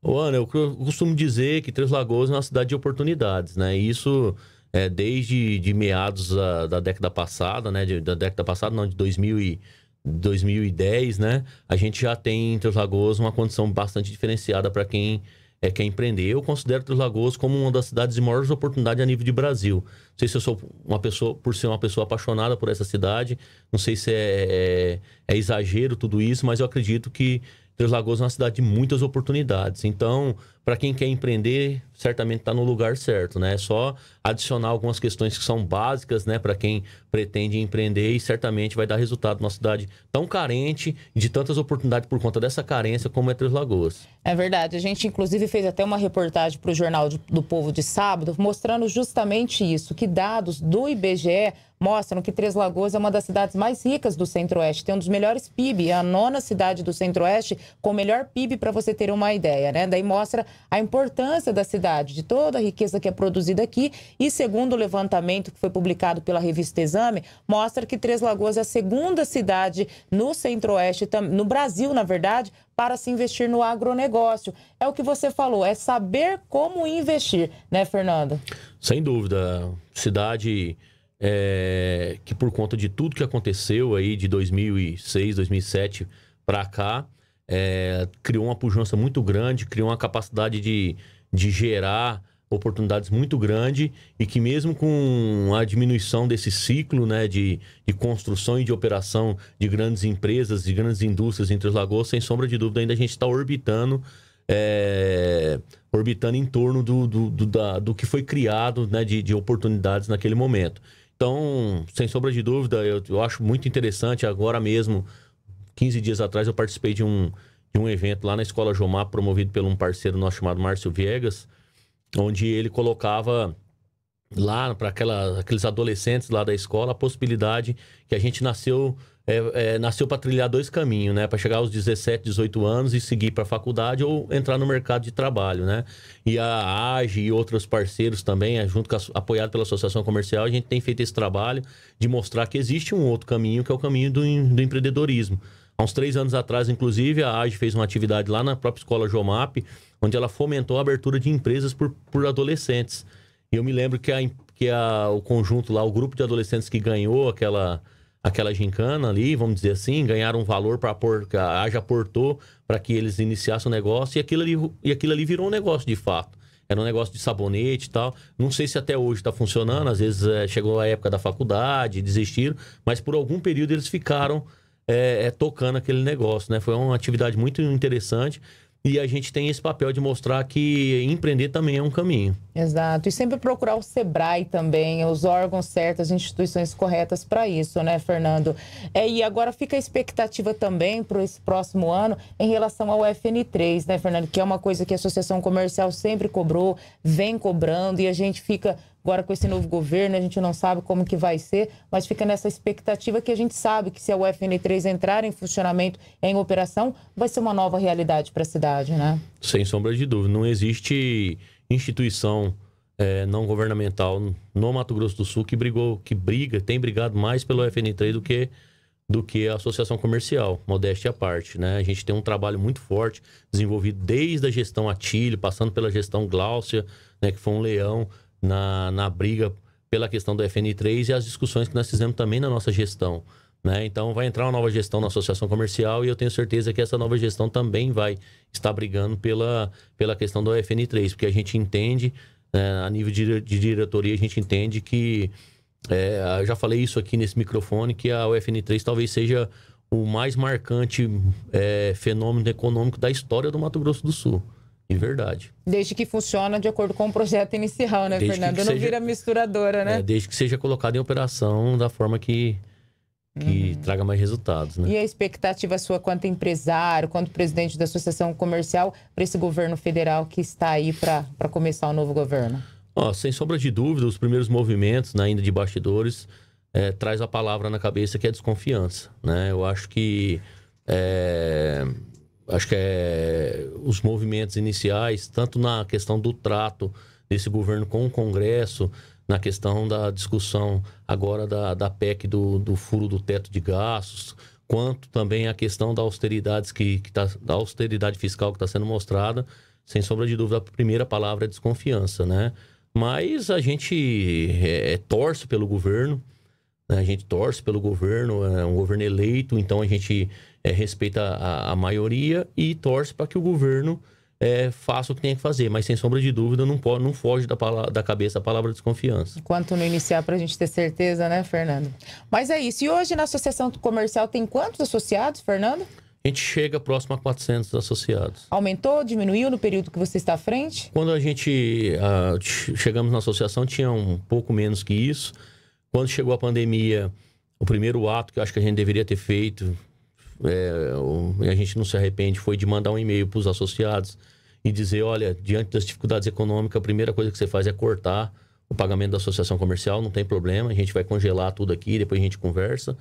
I: Ana, eu costumo dizer que Três Lagoas é uma cidade de oportunidades, né? isso é, desde de meados da, da década passada, né? De, da década passada, não, de 2000 e 2010, né? A gente já tem em Três Lagoas uma condição bastante diferenciada para quem é, quer empreender. Eu considero Três Lagoas como uma das cidades de maiores oportunidades a nível de Brasil. Não sei se eu sou uma pessoa, por ser uma pessoa apaixonada por essa cidade, não sei se é, é, é exagero tudo isso, mas eu acredito que Três Lagoas é uma cidade de muitas oportunidades. Então, para quem quer empreender, certamente está no lugar certo, né? É só adicionar algumas questões que são básicas, né, para quem pretende empreender e certamente vai dar resultado numa cidade tão carente, de tantas oportunidades por conta dessa carência como é Três Lagoas.
C: É verdade. A gente, inclusive, fez até uma reportagem para o Jornal do Povo de sábado, mostrando justamente isso, que dados do IBGE mostram que Três Lagoas é uma das cidades mais ricas do Centro-Oeste, tem um dos melhores PIB, é a nona cidade do Centro-Oeste com o melhor PIB, para você ter uma ideia, né? Daí mostra a importância da cidade, de toda a riqueza que é produzida aqui. E segundo o levantamento que foi publicado pela revista Exame, mostra que Três Lagoas é a segunda cidade no centro-oeste, no Brasil, na verdade, para se investir no agronegócio. É o que você falou, é saber como investir, né, Fernando?
I: Sem dúvida. Cidade é, que por conta de tudo que aconteceu aí de 2006, 2007 para cá, é, criou uma pujança muito grande, criou uma capacidade de, de gerar oportunidades muito grande e que mesmo com a diminuição desse ciclo né, de, de construção e de operação de grandes empresas, de grandes indústrias entre os lagoas, sem sombra de dúvida, ainda a gente está orbitando é, orbitando em torno do, do, do, da, do que foi criado né, de, de oportunidades naquele momento. Então, sem sombra de dúvida, eu, eu acho muito interessante agora mesmo 15 dias atrás eu participei de um, de um evento lá na Escola Jomar, promovido por um parceiro nosso chamado Márcio Viegas, onde ele colocava lá para aqueles adolescentes lá da escola a possibilidade que a gente nasceu é, é, nasceu para trilhar dois caminhos, né? Para chegar aos 17, 18 anos e seguir para a faculdade ou entrar no mercado de trabalho, né? E a AGE e outros parceiros também, é, junto com a, apoiado pela Associação Comercial, a gente tem feito esse trabalho de mostrar que existe um outro caminho, que é o caminho do, do empreendedorismo. Há uns três anos atrás, inclusive, a AGE fez uma atividade lá na própria escola Jomap, onde ela fomentou a abertura de empresas por, por adolescentes. E eu me lembro que, a, que a, o conjunto lá, o grupo de adolescentes que ganhou aquela, aquela gincana ali, vamos dizer assim, ganharam um valor para a AGE aportou para que eles iniciassem o negócio e aquilo, ali, e aquilo ali virou um negócio de fato. Era um negócio de sabonete e tal. Não sei se até hoje está funcionando, às vezes é, chegou a época da faculdade, desistiram, mas por algum período eles ficaram é, é, tocando aquele negócio, né? Foi uma atividade muito interessante. E a gente tem esse papel de mostrar que empreender também é um caminho.
C: Exato. E sempre procurar o SEBRAE também, os órgãos certos, as instituições corretas para isso, né, Fernando? É, e agora fica a expectativa também para esse próximo ano em relação ao FN3, né, Fernando? Que é uma coisa que a Associação Comercial sempre cobrou, vem cobrando, e a gente fica Agora, com esse novo governo, a gente não sabe como que vai ser, mas fica nessa expectativa que a gente sabe que se a UFN3 entrar em funcionamento, em operação, vai ser uma nova realidade para a cidade, né?
I: Sem sombra de dúvida. Não existe instituição é, não governamental no Mato Grosso do Sul que brigou, que briga, tem brigado mais pelo UFN3 do que do que a associação comercial, modéstia à parte, né? A gente tem um trabalho muito forte desenvolvido desde a gestão Atílio, passando pela gestão Gláucia, né, que foi um leão, na, na briga pela questão do FN3 e as discussões que nós fizemos também na nossa gestão. Né? Então, vai entrar uma nova gestão na associação comercial e eu tenho certeza que essa nova gestão também vai estar brigando pela, pela questão do FN3, porque a gente entende, é, a nível de, de, diretoria, a gente entende que. É, eu já falei isso aqui nesse microfone, que a UFN3 talvez seja o mais marcante é, fenômeno econômico da história do Mato Grosso do Sul. De é verdade.
C: Desde que funciona de acordo com o projeto inicial, né, desde Fernando? Que que não seja, vira misturadora, né? É,
I: desde que seja colocado em operação da forma que, que uhum. traga mais resultados. Né?
C: E a expectativa sua quanto empresário, quanto presidente da Associação Comercial, para esse governo federal que está aí para começar o um novo governo?
I: Oh, sem sombra de dúvida, os primeiros movimentos, né, ainda de bastidores, é, traz a palavra na cabeça que é desconfiança. Né? Eu acho que é, acho que é os movimentos iniciais, tanto na questão do trato desse governo com o Congresso, na questão da discussão agora da, da PEC do, do furo do teto de gastos, quanto também a questão da austeridade, que, que tá, da austeridade fiscal que está sendo mostrada, sem sombra de dúvida, a primeira palavra é desconfiança, né? Mas a gente é, é, torce pelo governo, né? a gente torce pelo governo, é um governo eleito, então a gente é, respeita a, a, maioria e torce para que o governo é, faça o que tem que fazer. Mas, sem sombra de dúvida, não, pode, não foge da, da cabeça a palavra desconfiança.
C: Enquanto não iniciar, para a gente ter certeza, né, Fernando? Mas é isso. E hoje, na Associação Comercial, tem quantos associados, Fernando?
I: A gente chega próximo a 400 associados.
C: Aumentou, diminuiu no período que você está à frente?
I: Quando a gente chegamos na associação, tinha um pouco menos que isso. Quando chegou a pandemia, o primeiro ato que eu acho que a gente deveria ter feito, é, e a gente não se arrepende, foi de mandar um e-mail para os associados e dizer: olha, diante das dificuldades econômicas, a primeira coisa que você faz é cortar o pagamento da associação comercial, não tem problema, a gente vai congelar tudo aqui, depois a gente conversa.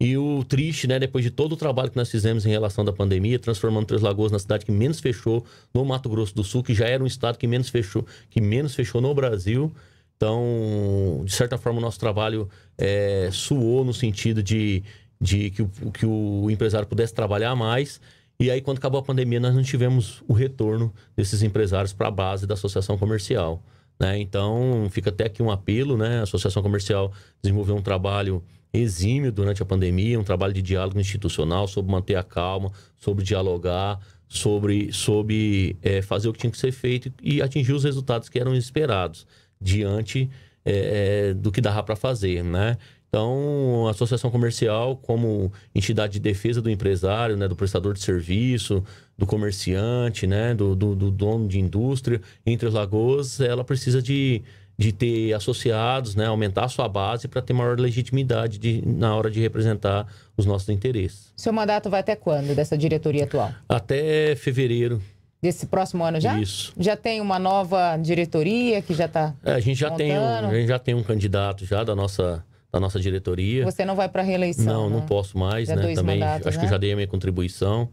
I: E o triste, né, depois de todo o trabalho que nós fizemos em relação da pandemia, transformando Três Lagoas na cidade que menos fechou no Mato Grosso do Sul, que já era um estado que menos fechou, que menos fechou no Brasil. Então, de certa forma, o nosso trabalho é, suou no sentido de de que o, que o empresário pudesse trabalhar mais. E aí, quando acabou a pandemia, nós não tivemos o retorno desses empresários para a base da associação comercial. Né? Então, fica até aqui um apelo, né? A associação comercial desenvolveu um trabalho exímio durante a pandemia, um trabalho de diálogo institucional sobre manter a calma, sobre dialogar, sobre, sobre é, fazer o que tinha que ser feito e atingir os resultados que eram esperados diante é, é do que dava para fazer, né? Então, a associação comercial, como entidade de defesa do empresário, né, do prestador de serviço, do comerciante, né, do, do, do dono de indústria, entre as lagoas, ela precisa de, de ter associados, né, aumentar a sua base para ter maior legitimidade de, na hora de representar os nossos interesses.
C: Seu mandato vai até quando dessa diretoria atual?
I: Até fevereiro
C: desse próximo ano já? Isso. Já tem uma nova diretoria que já está.
I: É, a gente já tem, um, a gente já tem um candidato já da nossa da nossa diretoria. Você
C: não vai para reeleição? Não, né? não posso mais, já né? Também mandatos, acho né? que eu já dei
I: a minha contribuição.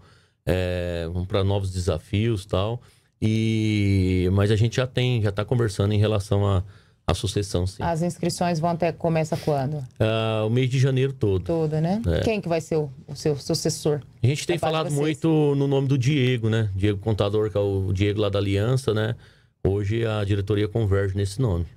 I: É, vamos para novos desafios tal. E mas a gente já tem, já está conversando em relação a a sucessão, sim.
C: As inscrições vão até começa quando?
I: Ah, o mês de janeiro todo. Todo,
C: né? É. Quem que vai ser o, o seu sucessor?
I: A gente tem falado muito no nome do Diego, né? Diego Contador, que é o Diego lá da Aliança, né? Hoje a diretoria converge nesse nome.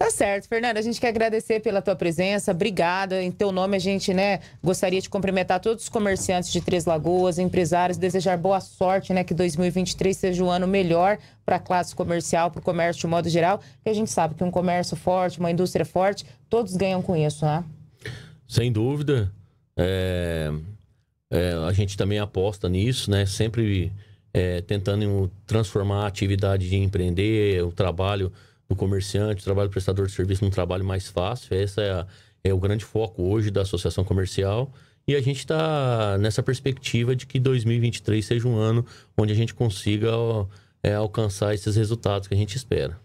C: Tá certo, Fernanda. A gente quer agradecer pela tua presença. Obrigada. Em teu nome, a gente né, gostaria de cumprimentar todos os comerciantes de Três Lagoas, empresários, desejar boa sorte, né? Que 2023 seja o ano melhor para a classe comercial, para o comércio de modo geral. E a gente sabe que um comércio forte, uma indústria forte, todos ganham com isso, né?
I: Sem dúvida. É... É, a gente também aposta nisso, né? Sempre é, tentando transformar a atividade de empreender, o trabalho do comerciante, trabalho do prestador de serviço num trabalho mais fácil. Esse é, a, é o grande foco hoje da associação comercial. E a gente está nessa perspectiva de que 2023 seja um ano onde a gente consiga é, alcançar esses resultados que a gente espera.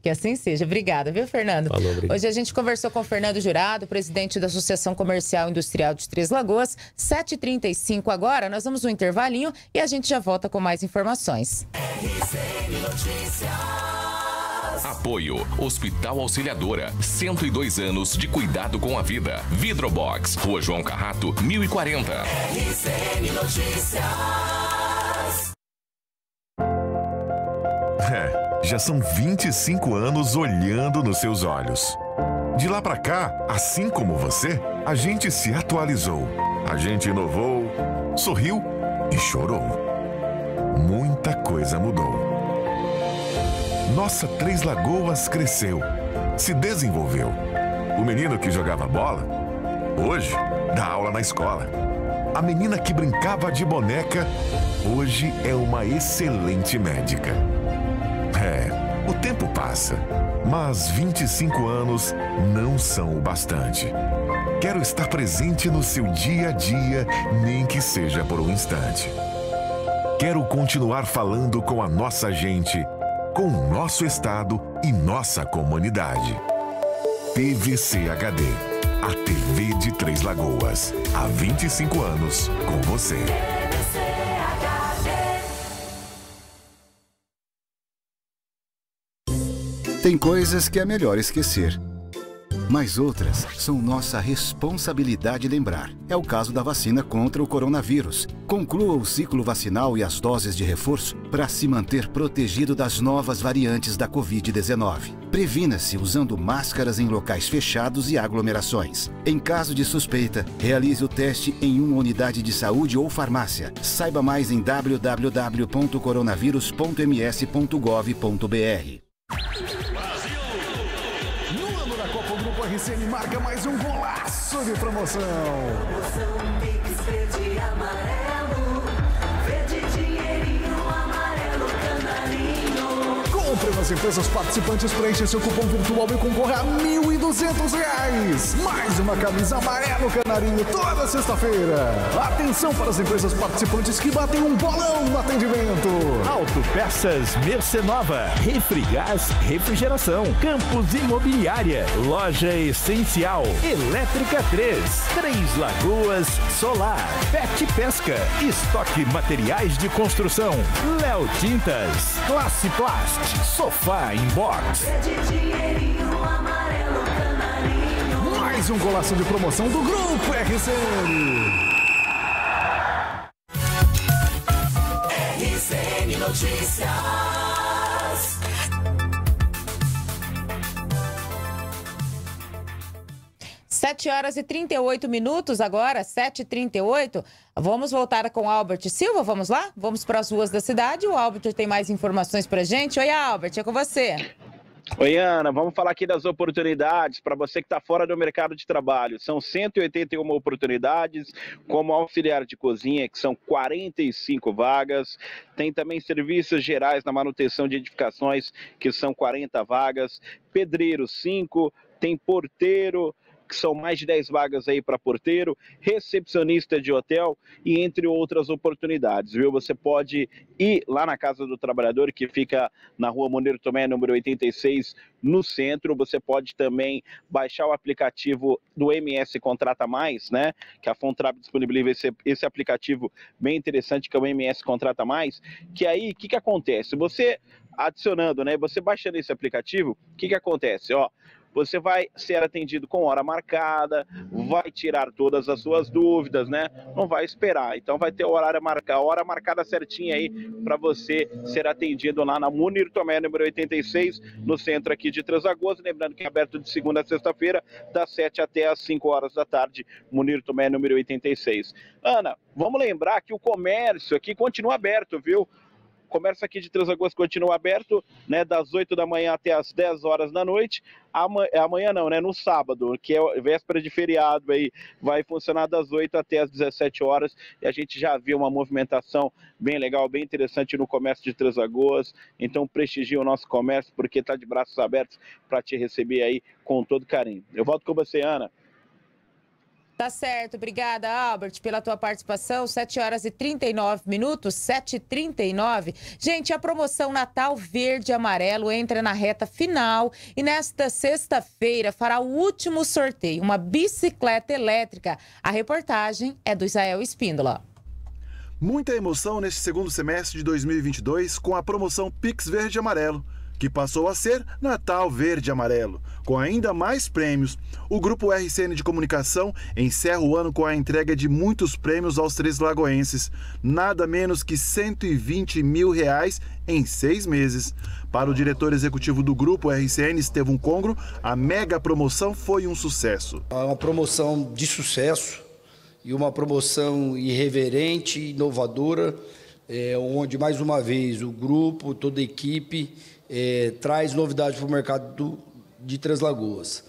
C: Que assim seja. Obrigada, viu, Fernando? Falou, obrigado. Hoje a gente conversou com o Fernando Jurado, presidente da Associação Comercial Industrial de Três Lagoas. 7h35 agora, nós vamos um intervalinho e a gente já volta com mais informações.
B: RC Notícias.
L: Apoio Hospital Auxiliadora, 102 anos de cuidado com a vida. Vidrobox, Rua João Carrato, 1040.
B: RCN Notícias.
A: É, já são 25 anos olhando nos seus olhos. De lá para cá, assim como você, a gente se atualizou, a gente inovou, sorriu e chorou. Muita coisa mudou nossa Três Lagoas cresceu, se desenvolveu. O menino que jogava bola, hoje dá aula na escola. A menina que brincava de boneca, hoje é uma excelente médica. É, o tempo passa, mas 25 anos não são o bastante. Quero estar presente no seu dia a dia, nem que seja por um instante. Quero continuar falando com a nossa gente com nosso estado e nossa comunidade. TVCHD, a TV de Três Lagoas. Há 25 anos com você.
O: Tem coisas que é melhor esquecer mas outras são nossa responsabilidade lembrar. É o caso da vacina contra o coronavírus. Conclua o ciclo vacinal e as doses de reforço para se manter protegido das novas variantes da Covid-19. Previna-se usando máscaras em locais fechados e aglomerações. Em caso de suspeita, realize o teste em uma unidade de saúde ou farmácia. Saiba mais em www.coronavírus.ms.gov.br.
N: Magricene marca mais um golaço de promoção. promoção. As empresas participantes preenchem seu cupom virtual e concorra a R$ 1.200. Mais uma camisa amarelo canarinho toda sexta-feira. Atenção para as empresas participantes que batem um bolão no atendimento. Autopeças Mercenova, Refrigás,
G: Refrigeração, Campos Imobiliária, Loja Essencial, Elétrica 3, Três Lagoas, Solar, Pet Pesca, Estoque Materiais de Construção, Léo Tintas, Classe Plast, Sofá Fá
N: Inbox. Mais um golaço de promoção do Grupo RCN.
B: RCN Notícias.
C: 7 horas e 38 minutos agora, 7h38. Vamos voltar com Albert Silva, vamos lá? Vamos para as ruas da cidade. O Albert tem mais informações para gente. Oi, Albert, é com você.
D: Oi, Ana. Vamos falar aqui das oportunidades para você que está fora do mercado de trabalho. São 181 oportunidades, como auxiliar de cozinha, que são 45 vagas. Tem também serviços gerais na manutenção de edificações, que são 40 vagas. Pedreiro, 5. Tem porteiro, que são mais de 10 vagas aí para porteiro, recepcionista de hotel e entre outras oportunidades, viu? Você pode ir lá na Casa do Trabalhador, que fica na rua Moneiro Tomé, número 86, no centro. Você pode também baixar o aplicativo do MS Contrata Mais, né? Que a Fontrap disponibiliza esse, esse aplicativo bem interessante, que é o MS Contrata Mais. Que aí, o que, que acontece? Você adicionando, né? Você baixando esse aplicativo, o que, que acontece? Ó, você vai ser atendido com hora marcada, vai tirar todas as suas dúvidas, né? Não vai esperar. Então vai ter horário marcado, hora marcada certinha aí para você ser atendido lá na Munir Tomé, número 86, no centro aqui de Transagosto. Lembrando que é aberto de segunda a sexta-feira, das 7 até as 5 horas da tarde, Munir Tomé, número 86. Ana, vamos lembrar que o comércio aqui continua aberto, viu? comércio aqui de Três Lagoas continua aberto, né, das 8 da manhã até as 10 horas da noite. Amanhã, é, amanhã não, né, no sábado, que é véspera de feriado aí, vai funcionar das 8 até as 17 horas. E a gente já viu uma movimentação bem legal, bem interessante no comércio de Três Lagoas. Então prestigia o nosso comércio porque está de braços abertos para te receber aí com todo carinho. Eu volto com você, Ana.
C: Tá certo, obrigada, Albert, pela tua participação. 7 horas e 39 minutos, 7h39. Gente, a promoção Natal Verde e Amarelo entra na reta final e nesta sexta-feira fará o último sorteio, uma bicicleta elétrica. A reportagem é do Israel Espíndola.
E: Muita emoção neste segundo semestre de 2022 com a promoção Pix Verde e Amarelo que passou a ser Natal Verde Amarelo. Com ainda mais prêmios, o Grupo RCN de Comunicação encerra o ano com a entrega de muitos prêmios aos três lagoenses, nada menos que 120 mil reais em seis meses. Para o diretor executivo do Grupo RCN, Estevam Congro, a mega promoção foi um sucesso. É uma
F: promoção de sucesso e uma promoção irreverente, inovadora, é, onde mais uma vez o grupo, toda a equipe é, traz novidade para o mercado do, de Três Lagoas.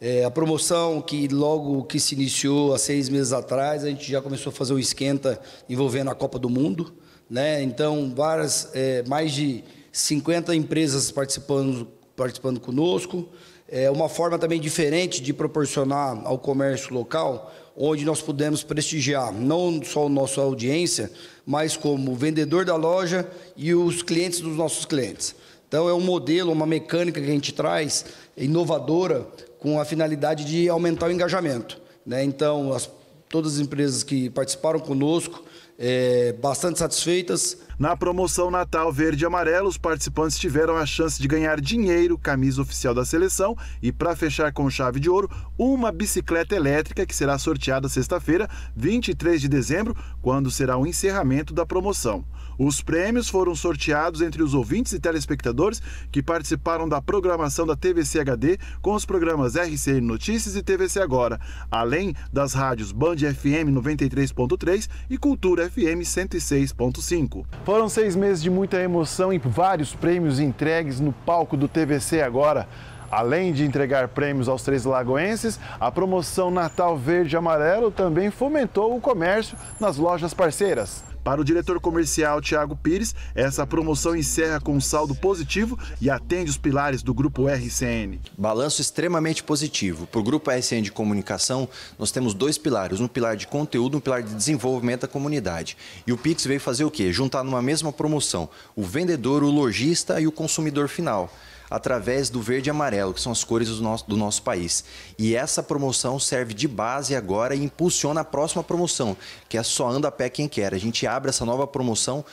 F: É, a promoção que logo que se iniciou há seis meses atrás, a gente já começou a fazer um esquenta envolvendo a Copa do Mundo. Né? Então, várias, é, mais de 50 empresas participando, participando conosco. É uma forma também diferente de proporcionar ao comércio local, onde nós pudemos prestigiar não só a nossa audiência, mas como vendedor da loja e os clientes dos nossos clientes. Então, é um modelo, uma mecânica que a gente traz, inovadora, com a finalidade de aumentar o engajamento. Né? Então, as, todas as empresas que participaram conosco, é,
E: bastante satisfeitas. Na promoção Natal Verde e Amarelo, os participantes tiveram a chance de ganhar dinheiro, camisa oficial da seleção e, para fechar com chave de ouro, uma bicicleta elétrica que será sorteada sexta-feira, 23 de dezembro, quando será o encerramento da promoção. Os prêmios foram sorteados entre os ouvintes e telespectadores que participaram da programação da TVC HD com os programas RCN Notícias e TVC Agora, além das rádios Band FM 93.3 e Cultura FM 106.5. Foram seis meses de muita emoção e vários prêmios entregues no palco do TVC Agora. Além de entregar prêmios aos três lagoenses, a promoção Natal Verde e Amarelo também fomentou o comércio nas lojas parceiras. Para o diretor comercial Tiago Pires, essa promoção encerra com um saldo positivo e atende os
N: pilares do Grupo RCN. Balanço extremamente positivo. Para o Grupo RCN de Comunicação, nós temos dois pilares, um pilar de conteúdo e um pilar de desenvolvimento da comunidade. E o Pix veio fazer o quê? Juntar numa mesma promoção o vendedor, o lojista e o consumidor final através do verde e amarelo, que são as cores do nosso, do nosso país. E essa promoção serve de base agora e impulsiona a próxima promoção, que é só anda a pé quem quer. A gente abre essa nova promoção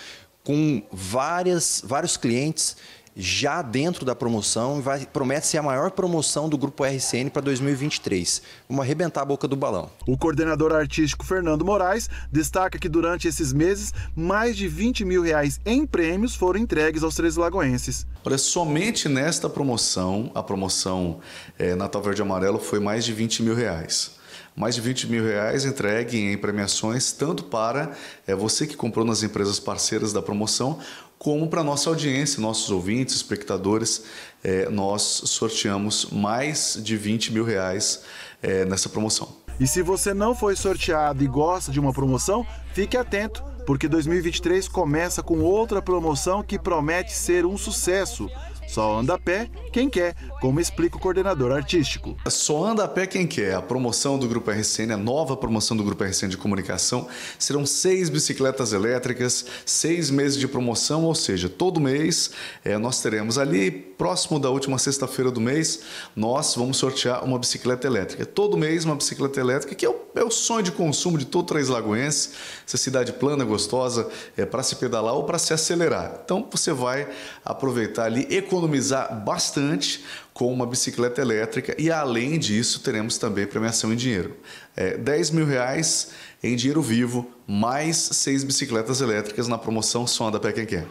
N: com várias, vários clientes já dentro da promoção, vai, promete ser a maior promoção do Grupo RCN para 2023. Vamos arrebentar a boca do balão. O coordenador artístico Fernando Moraes destaca que durante esses meses,
S: mais de 20 mil reais em prêmios foram entregues aos três lagoenses. Olha, somente nesta promoção, a promoção é, Natal Verde Amarelo foi mais de 20 mil reais mais de 20 mil reais entregue em premiações, tanto para é, você que comprou nas empresas parceiras da promoção, como para nossa audiência, nossos ouvintes, espectadores, é, nós sorteamos mais de 20 mil reais é, nessa promoção. E se você não foi sorteado e gosta de uma promoção, fique atento, porque
E: 2023 começa com outra promoção que promete ser um sucesso. Só anda a
S: pé quem quer, como explica o coordenador artístico. É só anda a pé quem quer. A promoção do Grupo RCN, a nova promoção do Grupo RCN de comunicação, serão seis bicicletas elétricas, seis meses de promoção, ou seja, todo mês é, nós teremos ali, próximo da última sexta-feira do mês, nós vamos sortear uma bicicleta elétrica. Todo mês uma bicicleta elétrica, que é o, é o sonho de consumo de todo Três Lagoense, essa cidade plana, gostosa, é, eh, para se pedalar ou para se acelerar. Então você vai aproveitar ali economicamente economizar bastante com uma bicicleta elétrica e além disso teremos também premiação em dinheiro. É, 10 mil reais em dinheiro vivo, mais seis bicicletas elétricas na promoção Sonda Pé Quem Quer.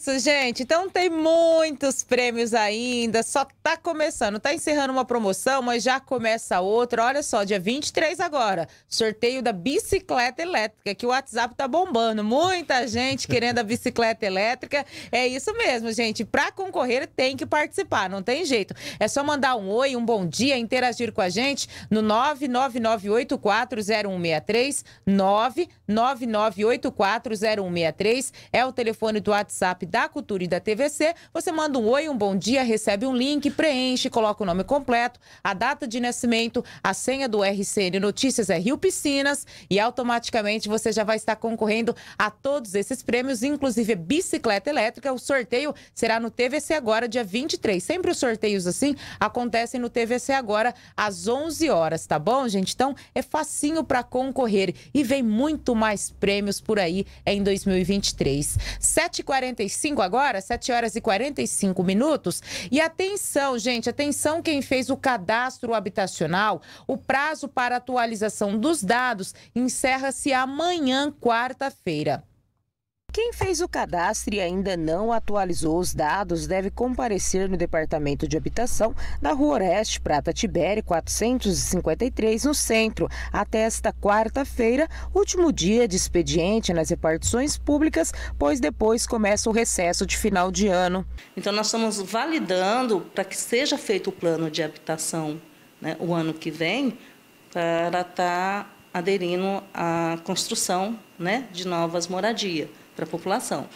C: isso, gente. Então tem muitos prêmios ainda. Só tá começando. Tá encerrando uma promoção, mas já começa outra. Olha só, dia 23 agora. Sorteio da bicicleta elétrica, que o WhatsApp tá bombando. Muita gente querendo a bicicleta elétrica. É isso mesmo, gente. Pra concorrer, tem que participar. Não tem jeito. É só mandar um oi, um bom dia, interagir com a gente no 999840163. 999840163 é o telefone do WhatsApp da da Cultura e da TVC, você manda um oi, um bom dia, recebe um link, preenche, coloca o nome completo, a data de nascimento, a senha do RCN Notícias é Rio Piscinas e automaticamente você já vai estar concorrendo a todos esses prêmios, inclusive bicicleta elétrica. O sorteio será no TVC agora, dia 23. Sempre os sorteios assim acontecem no TVC agora às 11 horas, tá bom, gente? Então é facinho para concorrer e vem muito mais prêmios por aí em 2023. 7h45 45 agora, 7 horas e 45 minutos. E atenção, gente, atenção quem fez o cadastro habitacional. O prazo para atualização dos dados encerra-se amanhã, quarta-feira. Quem fez o cadastro e ainda não atualizou os dados deve comparecer no Departamento de Habitação da Rua Oeste, Prata Tibere, 453, no centro, até esta quarta-feira, último dia de expediente nas repartições públicas, pois depois começa o recesso de final de ano.
J: Então, nós estamos validando para que seja feito o plano de habitação né, o ano que vem, para estar tá aderindo à construção né, de novas moradias para a população.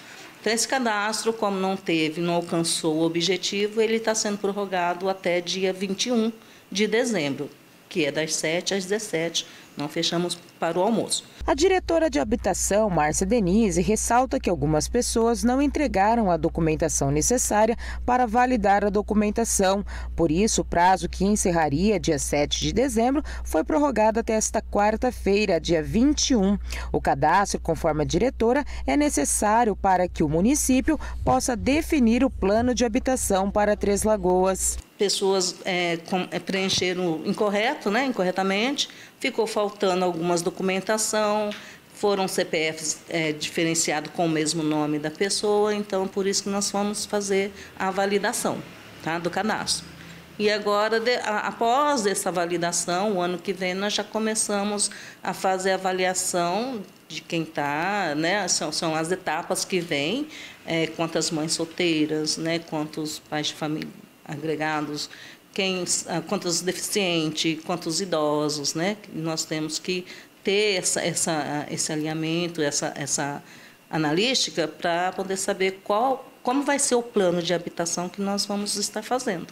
J: Então, esse cadastro, como não teve, não alcançou o objetivo, ele está sendo prorrogado até dia 21 de dezembro, que é das 7 às 17 não fechamos para o almoço.
C: A diretora de habitação, Márcia Denise, ressalta que algumas pessoas não entregaram a documentação necessária para validar a documentação. Por isso, o prazo que encerraria dia 7 de dezembro foi prorrogado até esta quarta-feira, dia 21. O cadastro, conforme a diretora, é necessário para que o município possa definir o plano de habitação para Três Lagoas
J: pessoas é, com, é, preencheram incorreto, né, incorretamente, ficou faltando algumas documentação, foram CPFs é, diferenciados com o mesmo nome da pessoa, então por isso que nós fomos fazer a validação tá, do cadastro. E agora, de, a, após essa validação, o ano que vem, nós já começamos a fazer a avaliação de quem está, né? São, são as etapas que vêm, é, quantas mães solteiras, né? quantos pais de família agregados, quem, ah, quanto os deficientes, quanto os idosos, né? Nós temos que ter essa, essa, ah, esse alinhamento, essa, essa analítica para poder saber qual, como vai ser o plano de habitação que nós vamos
C: estar fazendo.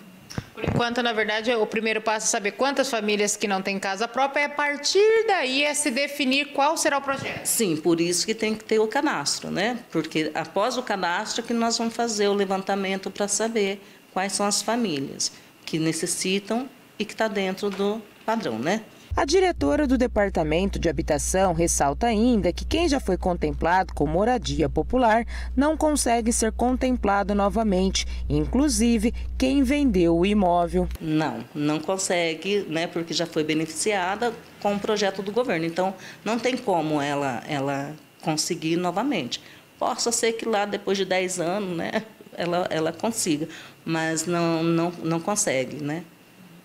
C: Por enquanto, na verdade, o primeiro passo é saber quantas famílias que não têm casa própria, é a partir daí é se definir qual será o projeto. Sim, por isso que tem que ter o
J: cadastro, né? Porque após o cadastro que nós vamos fazer o levantamento para saber quais são as famílias que necessitam e que está dentro do padrão, né?
C: A diretora do Departamento de Habitação ressalta ainda que quem já foi contemplado com moradia popular não consegue ser contemplado novamente, inclusive quem vendeu o imóvel.
J: Não, não consegue, né, porque já foi beneficiada com o projeto do governo. Então, não tem como ela, ela conseguir novamente. Possa ser que lá depois de 10 anos, né, ela, ela consiga mas não, não, não consegue, né?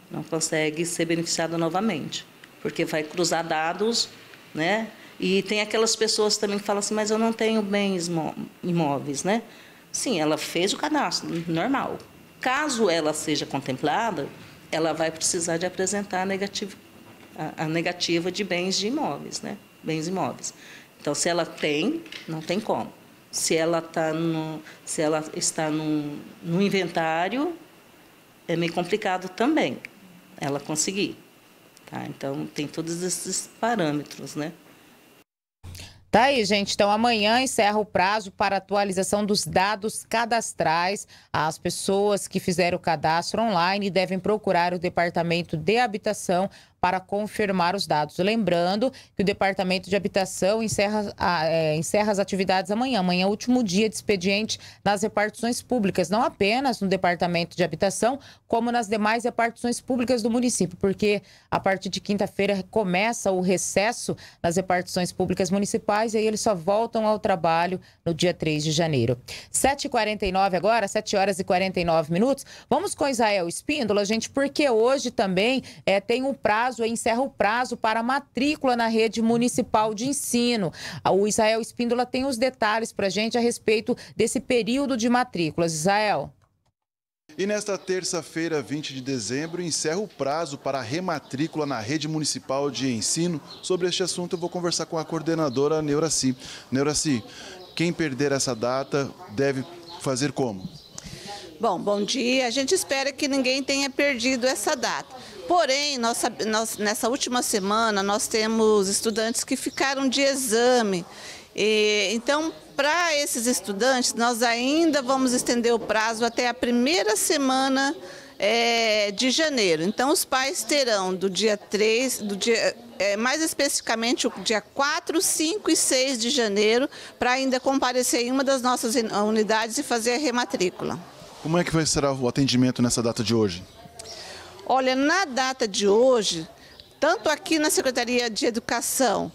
J: Não consegue ser beneficiado novamente, porque vai cruzar dados, né? E tem aquelas pessoas também que falam assim, mas eu não tenho bens imóveis, né? Sim, ela fez o cadastro, normal. Caso ela seja contemplada, ela vai precisar de apresentar a negativa, a, negativa de bens de imóveis, né? Bens imóveis. Então, se ela tem, não tem como se ela, tá no, se ela está no, no inventário, é meio complicado também ela conseguir. Tá? Então, tem todos esses parâmetros, né?
C: Tá aí, gente. Então, amanhã encerra o prazo para atualização dos dados cadastrais. As pessoas que fizeram o cadastro online devem procurar o Departamento de Habitação para confirmar os dados. Lembrando que o Departamento de Habitação encerra, é, encerra as atividades amanhã. Amanhã é o último dia de expediente nas repartições públicas, não apenas no Departamento de Habitação, como nas demais repartições públicas do município, porque a partir de quinta-feira começa o recesso nas repartições públicas municipais e aí eles só voltam ao trabalho no dia 3 de janeiro. 7h49 agora, 7 horas e 49 minutos. Vamos com Israel Espíndola, gente, porque hoje também é, tem um prazo prazo, encerra o prazo para matrícula na rede municipal de ensino. O Israel Espíndola tem os detalhes para a gente a respeito desse período de matrículas. Israel. E
E: nesta terça-feira, 20 de dezembro, encerra o prazo para a rematrícula na rede municipal de ensino. Sobre este assunto, eu vou conversar com a coordenadora Neuraci. Neuraci, quem perder essa data deve fazer como?
R: Bom, bom dia. A gente espera que ninguém tenha perdido essa data. Porém, nossa, nós, nessa última semana, nós temos estudantes que ficaram de exame. E, então, para esses estudantes, nós ainda vamos estender o prazo até a primeira semana é, de janeiro. Então, os pais terão do dia 3, do dia, é, mais especificamente o dia 4, 5 e 6 de janeiro, para ainda comparecer em uma das nossas unidades e fazer a rematrícula.
E: Como é que vai ser o atendimento nessa data de hoje?
R: Olha, na data de hoje, tanto aqui na Secretaria de Educação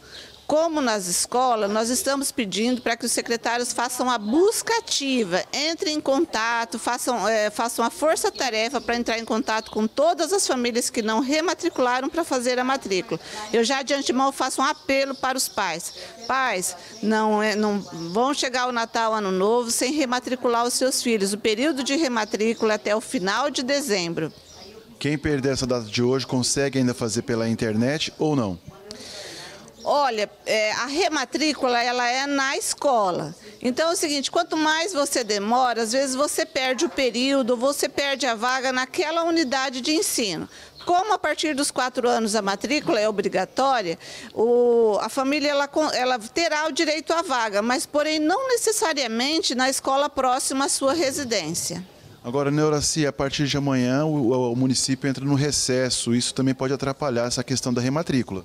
R: como nas escolas, nós estamos pedindo para que os secretários façam a busca ativa, entrem em contato, façam, é, façam a força-tarefa para entrar em contato com todas as famílias que não rematricularam para fazer a matrícula. Eu já de antemão faço um apelo para os pais. Pais, não, é, não vão chegar o Natal, Ano Novo, sem rematricular os seus filhos. O período de rematrícula é até o final de dezembro.
E: Quem perder essa data de hoje consegue ainda fazer pela internet ou não?
R: Olha, é, a rematrícula ela é na escola. Então é o seguinte, quanto mais você demora, às vezes você perde o período, você perde a vaga naquela unidade de ensino. Como a partir dos quatro anos a matrícula é obrigatória, o, a família ela, ela terá o direito à vaga, mas porém não necessariamente na escola próxima à sua residência.
E: Agora, Neuraci, a partir de amanhã o, o município entra no recesso, isso também pode atrapalhar essa questão da rematrícula.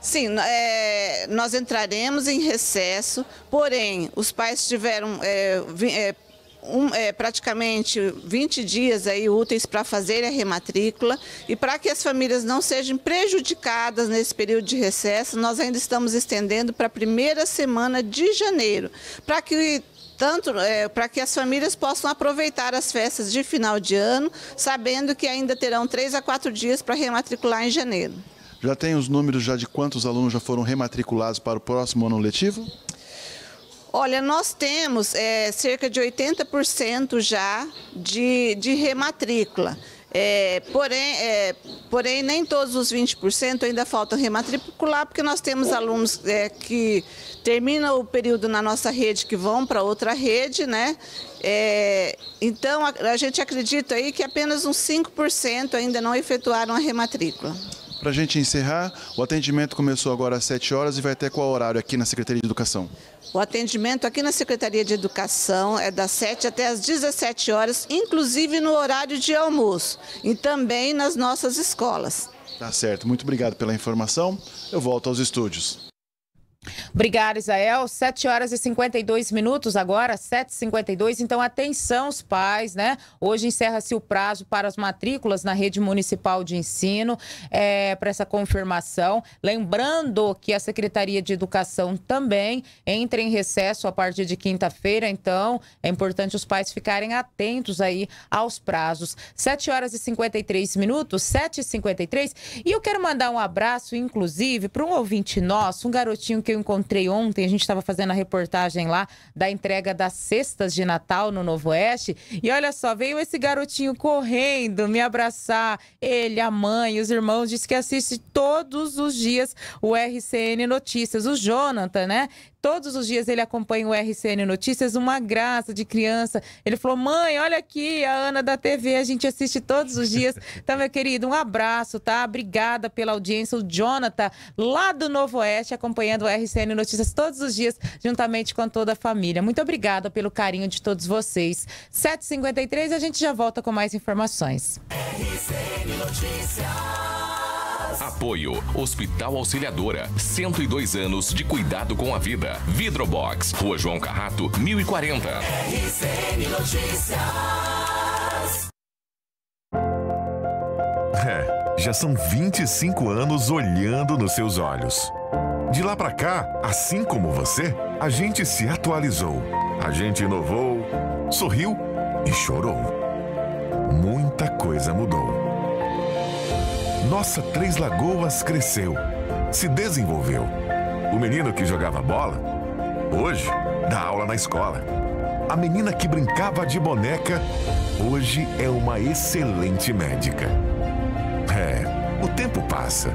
R: Sim, é, nós entraremos em recesso, porém, os pais tiveram é, é, um, é, praticamente 20 dias aí úteis para fazer a rematrícula e para que as famílias não sejam prejudicadas nesse período de recesso, nós ainda estamos estendendo para a primeira semana de janeiro, para que tanto é, para que as famílias possam aproveitar as festas de final de ano, sabendo que ainda terão três a quatro dias para rematricular em janeiro.
E: Já tem os números já de quantos alunos já foram rematriculados para o próximo ano letivo?
R: Olha, nós temos é, cerca de 80% já de, de rematrícula. É, porém, é, porém, nem todos os 20% ainda faltam rematricular, porque nós temos alunos é, que terminam o período na nossa rede, que vão para outra rede, né? É, então, a, a gente acredita aí que apenas uns 5% ainda não efetuaram a rematrícula.
E: Para a gente encerrar, o atendimento começou agora às 7 horas e vai até qual horário aqui na Secretaria de Educação?
R: O atendimento aqui na Secretaria de Educação é das 7 até as 17 horas, inclusive no horário de almoço e também nas nossas escolas.
E: Tá certo, muito obrigado pela informação. Eu volto aos estúdios.
R: Obrigada, Isael. 7 horas e
C: 52 minutos agora, 7h52. Então, atenção, os pais, né? Hoje encerra-se o prazo para as matrículas na rede municipal de ensino é, para essa confirmação. Lembrando que a Secretaria de Educação também entra em recesso a partir de quinta-feira, então é importante os pais ficarem atentos aí aos prazos. 7 horas e 53 minutos, 7h53. E eu quero mandar um abraço, inclusive, para um ouvinte nosso, um garotinho que que eu encontrei ontem, a gente estava fazendo a reportagem lá da entrega das cestas de Natal no Novo Oeste. E olha só, veio esse garotinho correndo me abraçar. Ele, a mãe, os irmãos, disse que assiste todos os dias o RCN Notícias. O Jonathan, né? Todos os dias ele acompanha o RCN Notícias, uma graça de criança. Ele falou: mãe, olha aqui, a Ana da TV, a gente assiste todos os dias. Então, meu querido, um abraço, tá? Obrigada pela audiência. O Jonathan, lá do Novo Oeste, acompanhando o RCN. RCN Notícias todos os dias, juntamente com toda a família. Muito obrigada pelo carinho de todos vocês. 7h53, a gente já volta com mais informações. RCN Notícias.
L: Apoio Hospital Auxiliadora, 102 anos de cuidado com a vida. Vidrobox, Rua
A: João Carrato, 1040.
B: RCN Notícias.
A: É, já são 25 anos olhando nos seus olhos. De lá para cá, assim como você, a gente se atualizou, a gente inovou, sorriu e chorou. Muita coisa mudou. Nossa Três Lagoas cresceu, se desenvolveu. O menino que jogava bola, hoje dá aula na escola. A menina que brincava de boneca, hoje é uma excelente médica. É, o tempo passa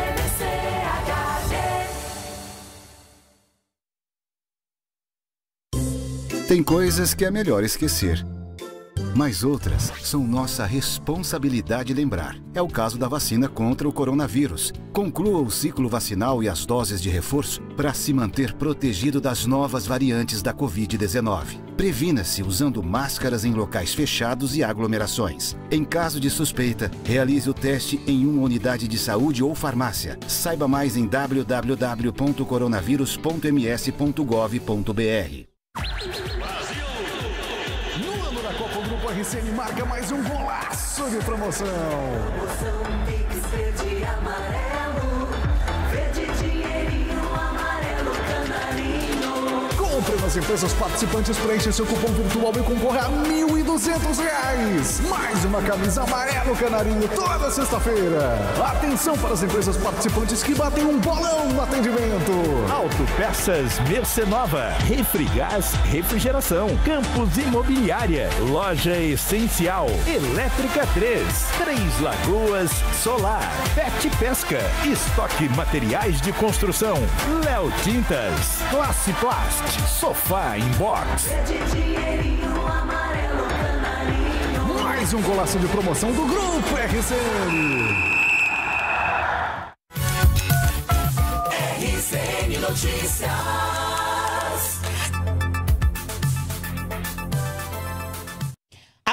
A: Tem coisas
O: que é melhor esquecer. Mas outras são nossa responsabilidade lembrar. É o caso da vacina contra o coronavírus. Conclua o ciclo vacinal e as doses de reforço para se manter protegido das novas variantes da Covid-19. Previna-se usando máscaras em locais fechados e aglomerações. Em caso de suspeita, realize o teste em uma unidade de saúde ou farmácia. Saiba mais em www.coronavírus.ms.gov.br.
N: ele marca mais um golaço de promoção. Entre nas empresas participantes, preencha seu cupom virtual e concorra a R$ 1.200. Mais uma camisa amarelo canarinho toda sexta-feira. Atenção para as empresas participantes que batem um bolão no atendimento. Autopeças Mercenova, Refrigás, Refrigeração,
G: Campos Imobiliária, Loja Essencial, Elétrica 3, Três Lagoas, Solar, Pet Pesca, Estoque Materiais de Construção,
N: Léo Tintas, Classe Plast, Sofá Inbox. Mais um golaço de promoção do Grupo
B: RCN. RCN Notícias.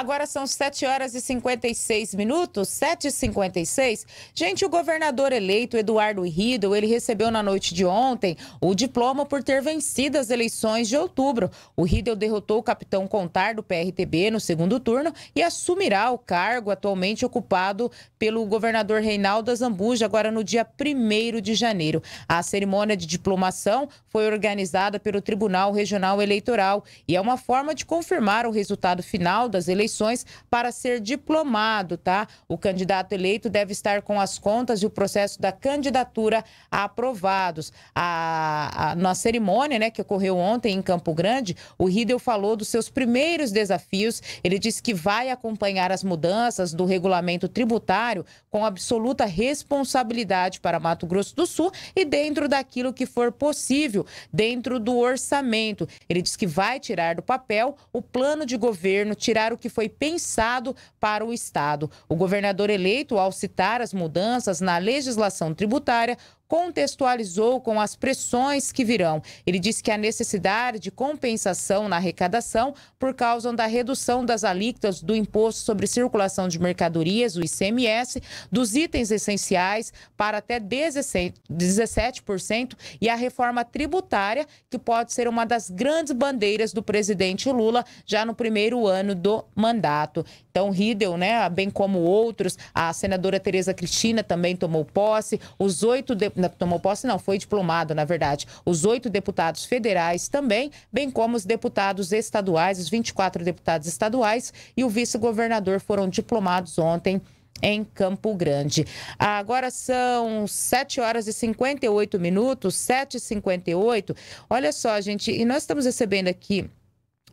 C: Agora são 7 horas e 56 minutos, 7h56. Gente, o governador eleito Eduardo Riedel, ele recebeu na noite de ontem o diploma por ter vencido as eleições de outubro. O Riedel derrotou o capitão Contar do PRTB no segundo turno e assumirá o cargo atualmente ocupado pelo governador Reinaldo Azambuja, agora no dia 1 de janeiro. A cerimônia de diplomação foi organizada pelo Tribunal Regional Eleitoral e é uma forma de confirmar o resultado final das eleições condições para ser diplomado, tá? O candidato eleito deve estar com as contas e o processo da candidatura aprovados. A, a, na cerimônia né, que ocorreu ontem em Campo Grande, o Riedel falou dos seus primeiros desafios. Ele disse que vai acompanhar as mudanças do regulamento tributário com absoluta responsabilidade para Mato Grosso do Sul e dentro daquilo que for possível, dentro do orçamento. Ele diz que vai tirar do papel o plano de governo, tirar o que foi pensado para o Estado. O governador eleito, ao citar as mudanças na legislação tributária, contextualizou com as pressões que virão. Ele disse que a necessidade de compensação na arrecadação por causa da redução das alíquotas do Imposto sobre Circulação de Mercadorias, o ICMS, dos itens essenciais para até 17% e a reforma tributária, que pode ser uma das grandes bandeiras do presidente Lula já no primeiro ano do mandato. Então, Riedel, né, bem como outros, a senadora Tereza Cristina também tomou posse, os oito deputados tomou posse não, foi diplomado, na verdade, os oito deputados federais também, bem como os deputados estaduais, os 24 deputados estaduais e o vice-governador foram diplomados ontem em Campo Grande. Agora são 7 horas e 58 minutos, 7 e 58. Olha só, gente, e nós estamos recebendo aqui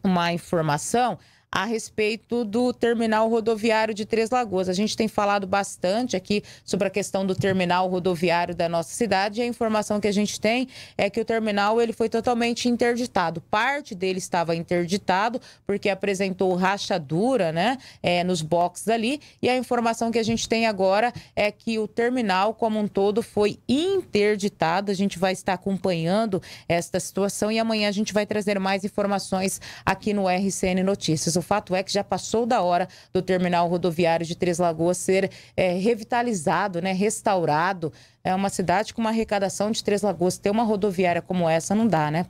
C: uma informação a respeito do terminal rodoviário de Três Lagoas. A gente tem falado bastante aqui sobre a questão do terminal rodoviário da nossa cidade e a informação que a gente tem é que o terminal ele foi totalmente interditado. Parte dele estava interditado porque apresentou rachadura né, é, nos boxes ali e a informação que a gente tem agora é que o terminal como um todo foi interditado. A gente vai estar acompanhando esta situação e amanhã a gente vai trazer mais informações aqui no RCN Notícias o fato é que já passou da hora do terminal rodoviário de Três Lagoas ser é, revitalizado, né, restaurado, é uma cidade com uma arrecadação de Três Lagoas. Ter uma rodoviária como essa não dá, né?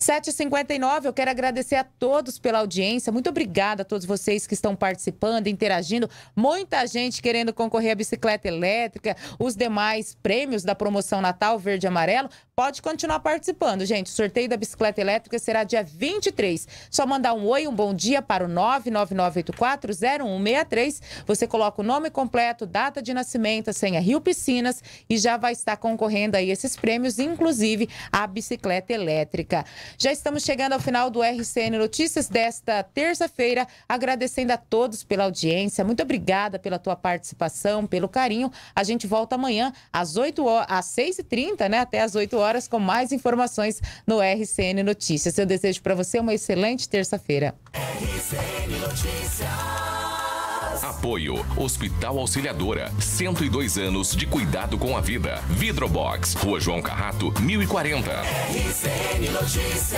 C: 7h59, eu quero agradecer a todos pela audiência. Muito obrigada a todos vocês que estão participando, interagindo. Muita gente querendo concorrer à bicicleta elétrica, os demais prêmios da promoção Natal Verde e Amarelo. Pode continuar participando, gente. O sorteio da bicicleta elétrica será dia 23. Só mandar um oi, um bom dia para o 999840163. Você coloca o nome completo, data de nascimento, senha Rio Piscinas e já já vai estar concorrendo aí esses prêmios, inclusive a bicicleta elétrica. Já estamos chegando ao final do RCN Notícias desta terça-feira, agradecendo a todos pela audiência. Muito obrigada pela tua participação, pelo carinho. A gente volta amanhã às 8 horas, às 6h30, né? Até às 8 horas, com mais informações no RCN Notícias. Eu desejo para você uma excelente terça-feira.
B: RCN Notícias.
L: Apoio Hospital Auxiliadora, 102 anos de cuidado com a vida. Vidrobox, Rua João Carrato,
P: 1040.
B: RCN Notícias.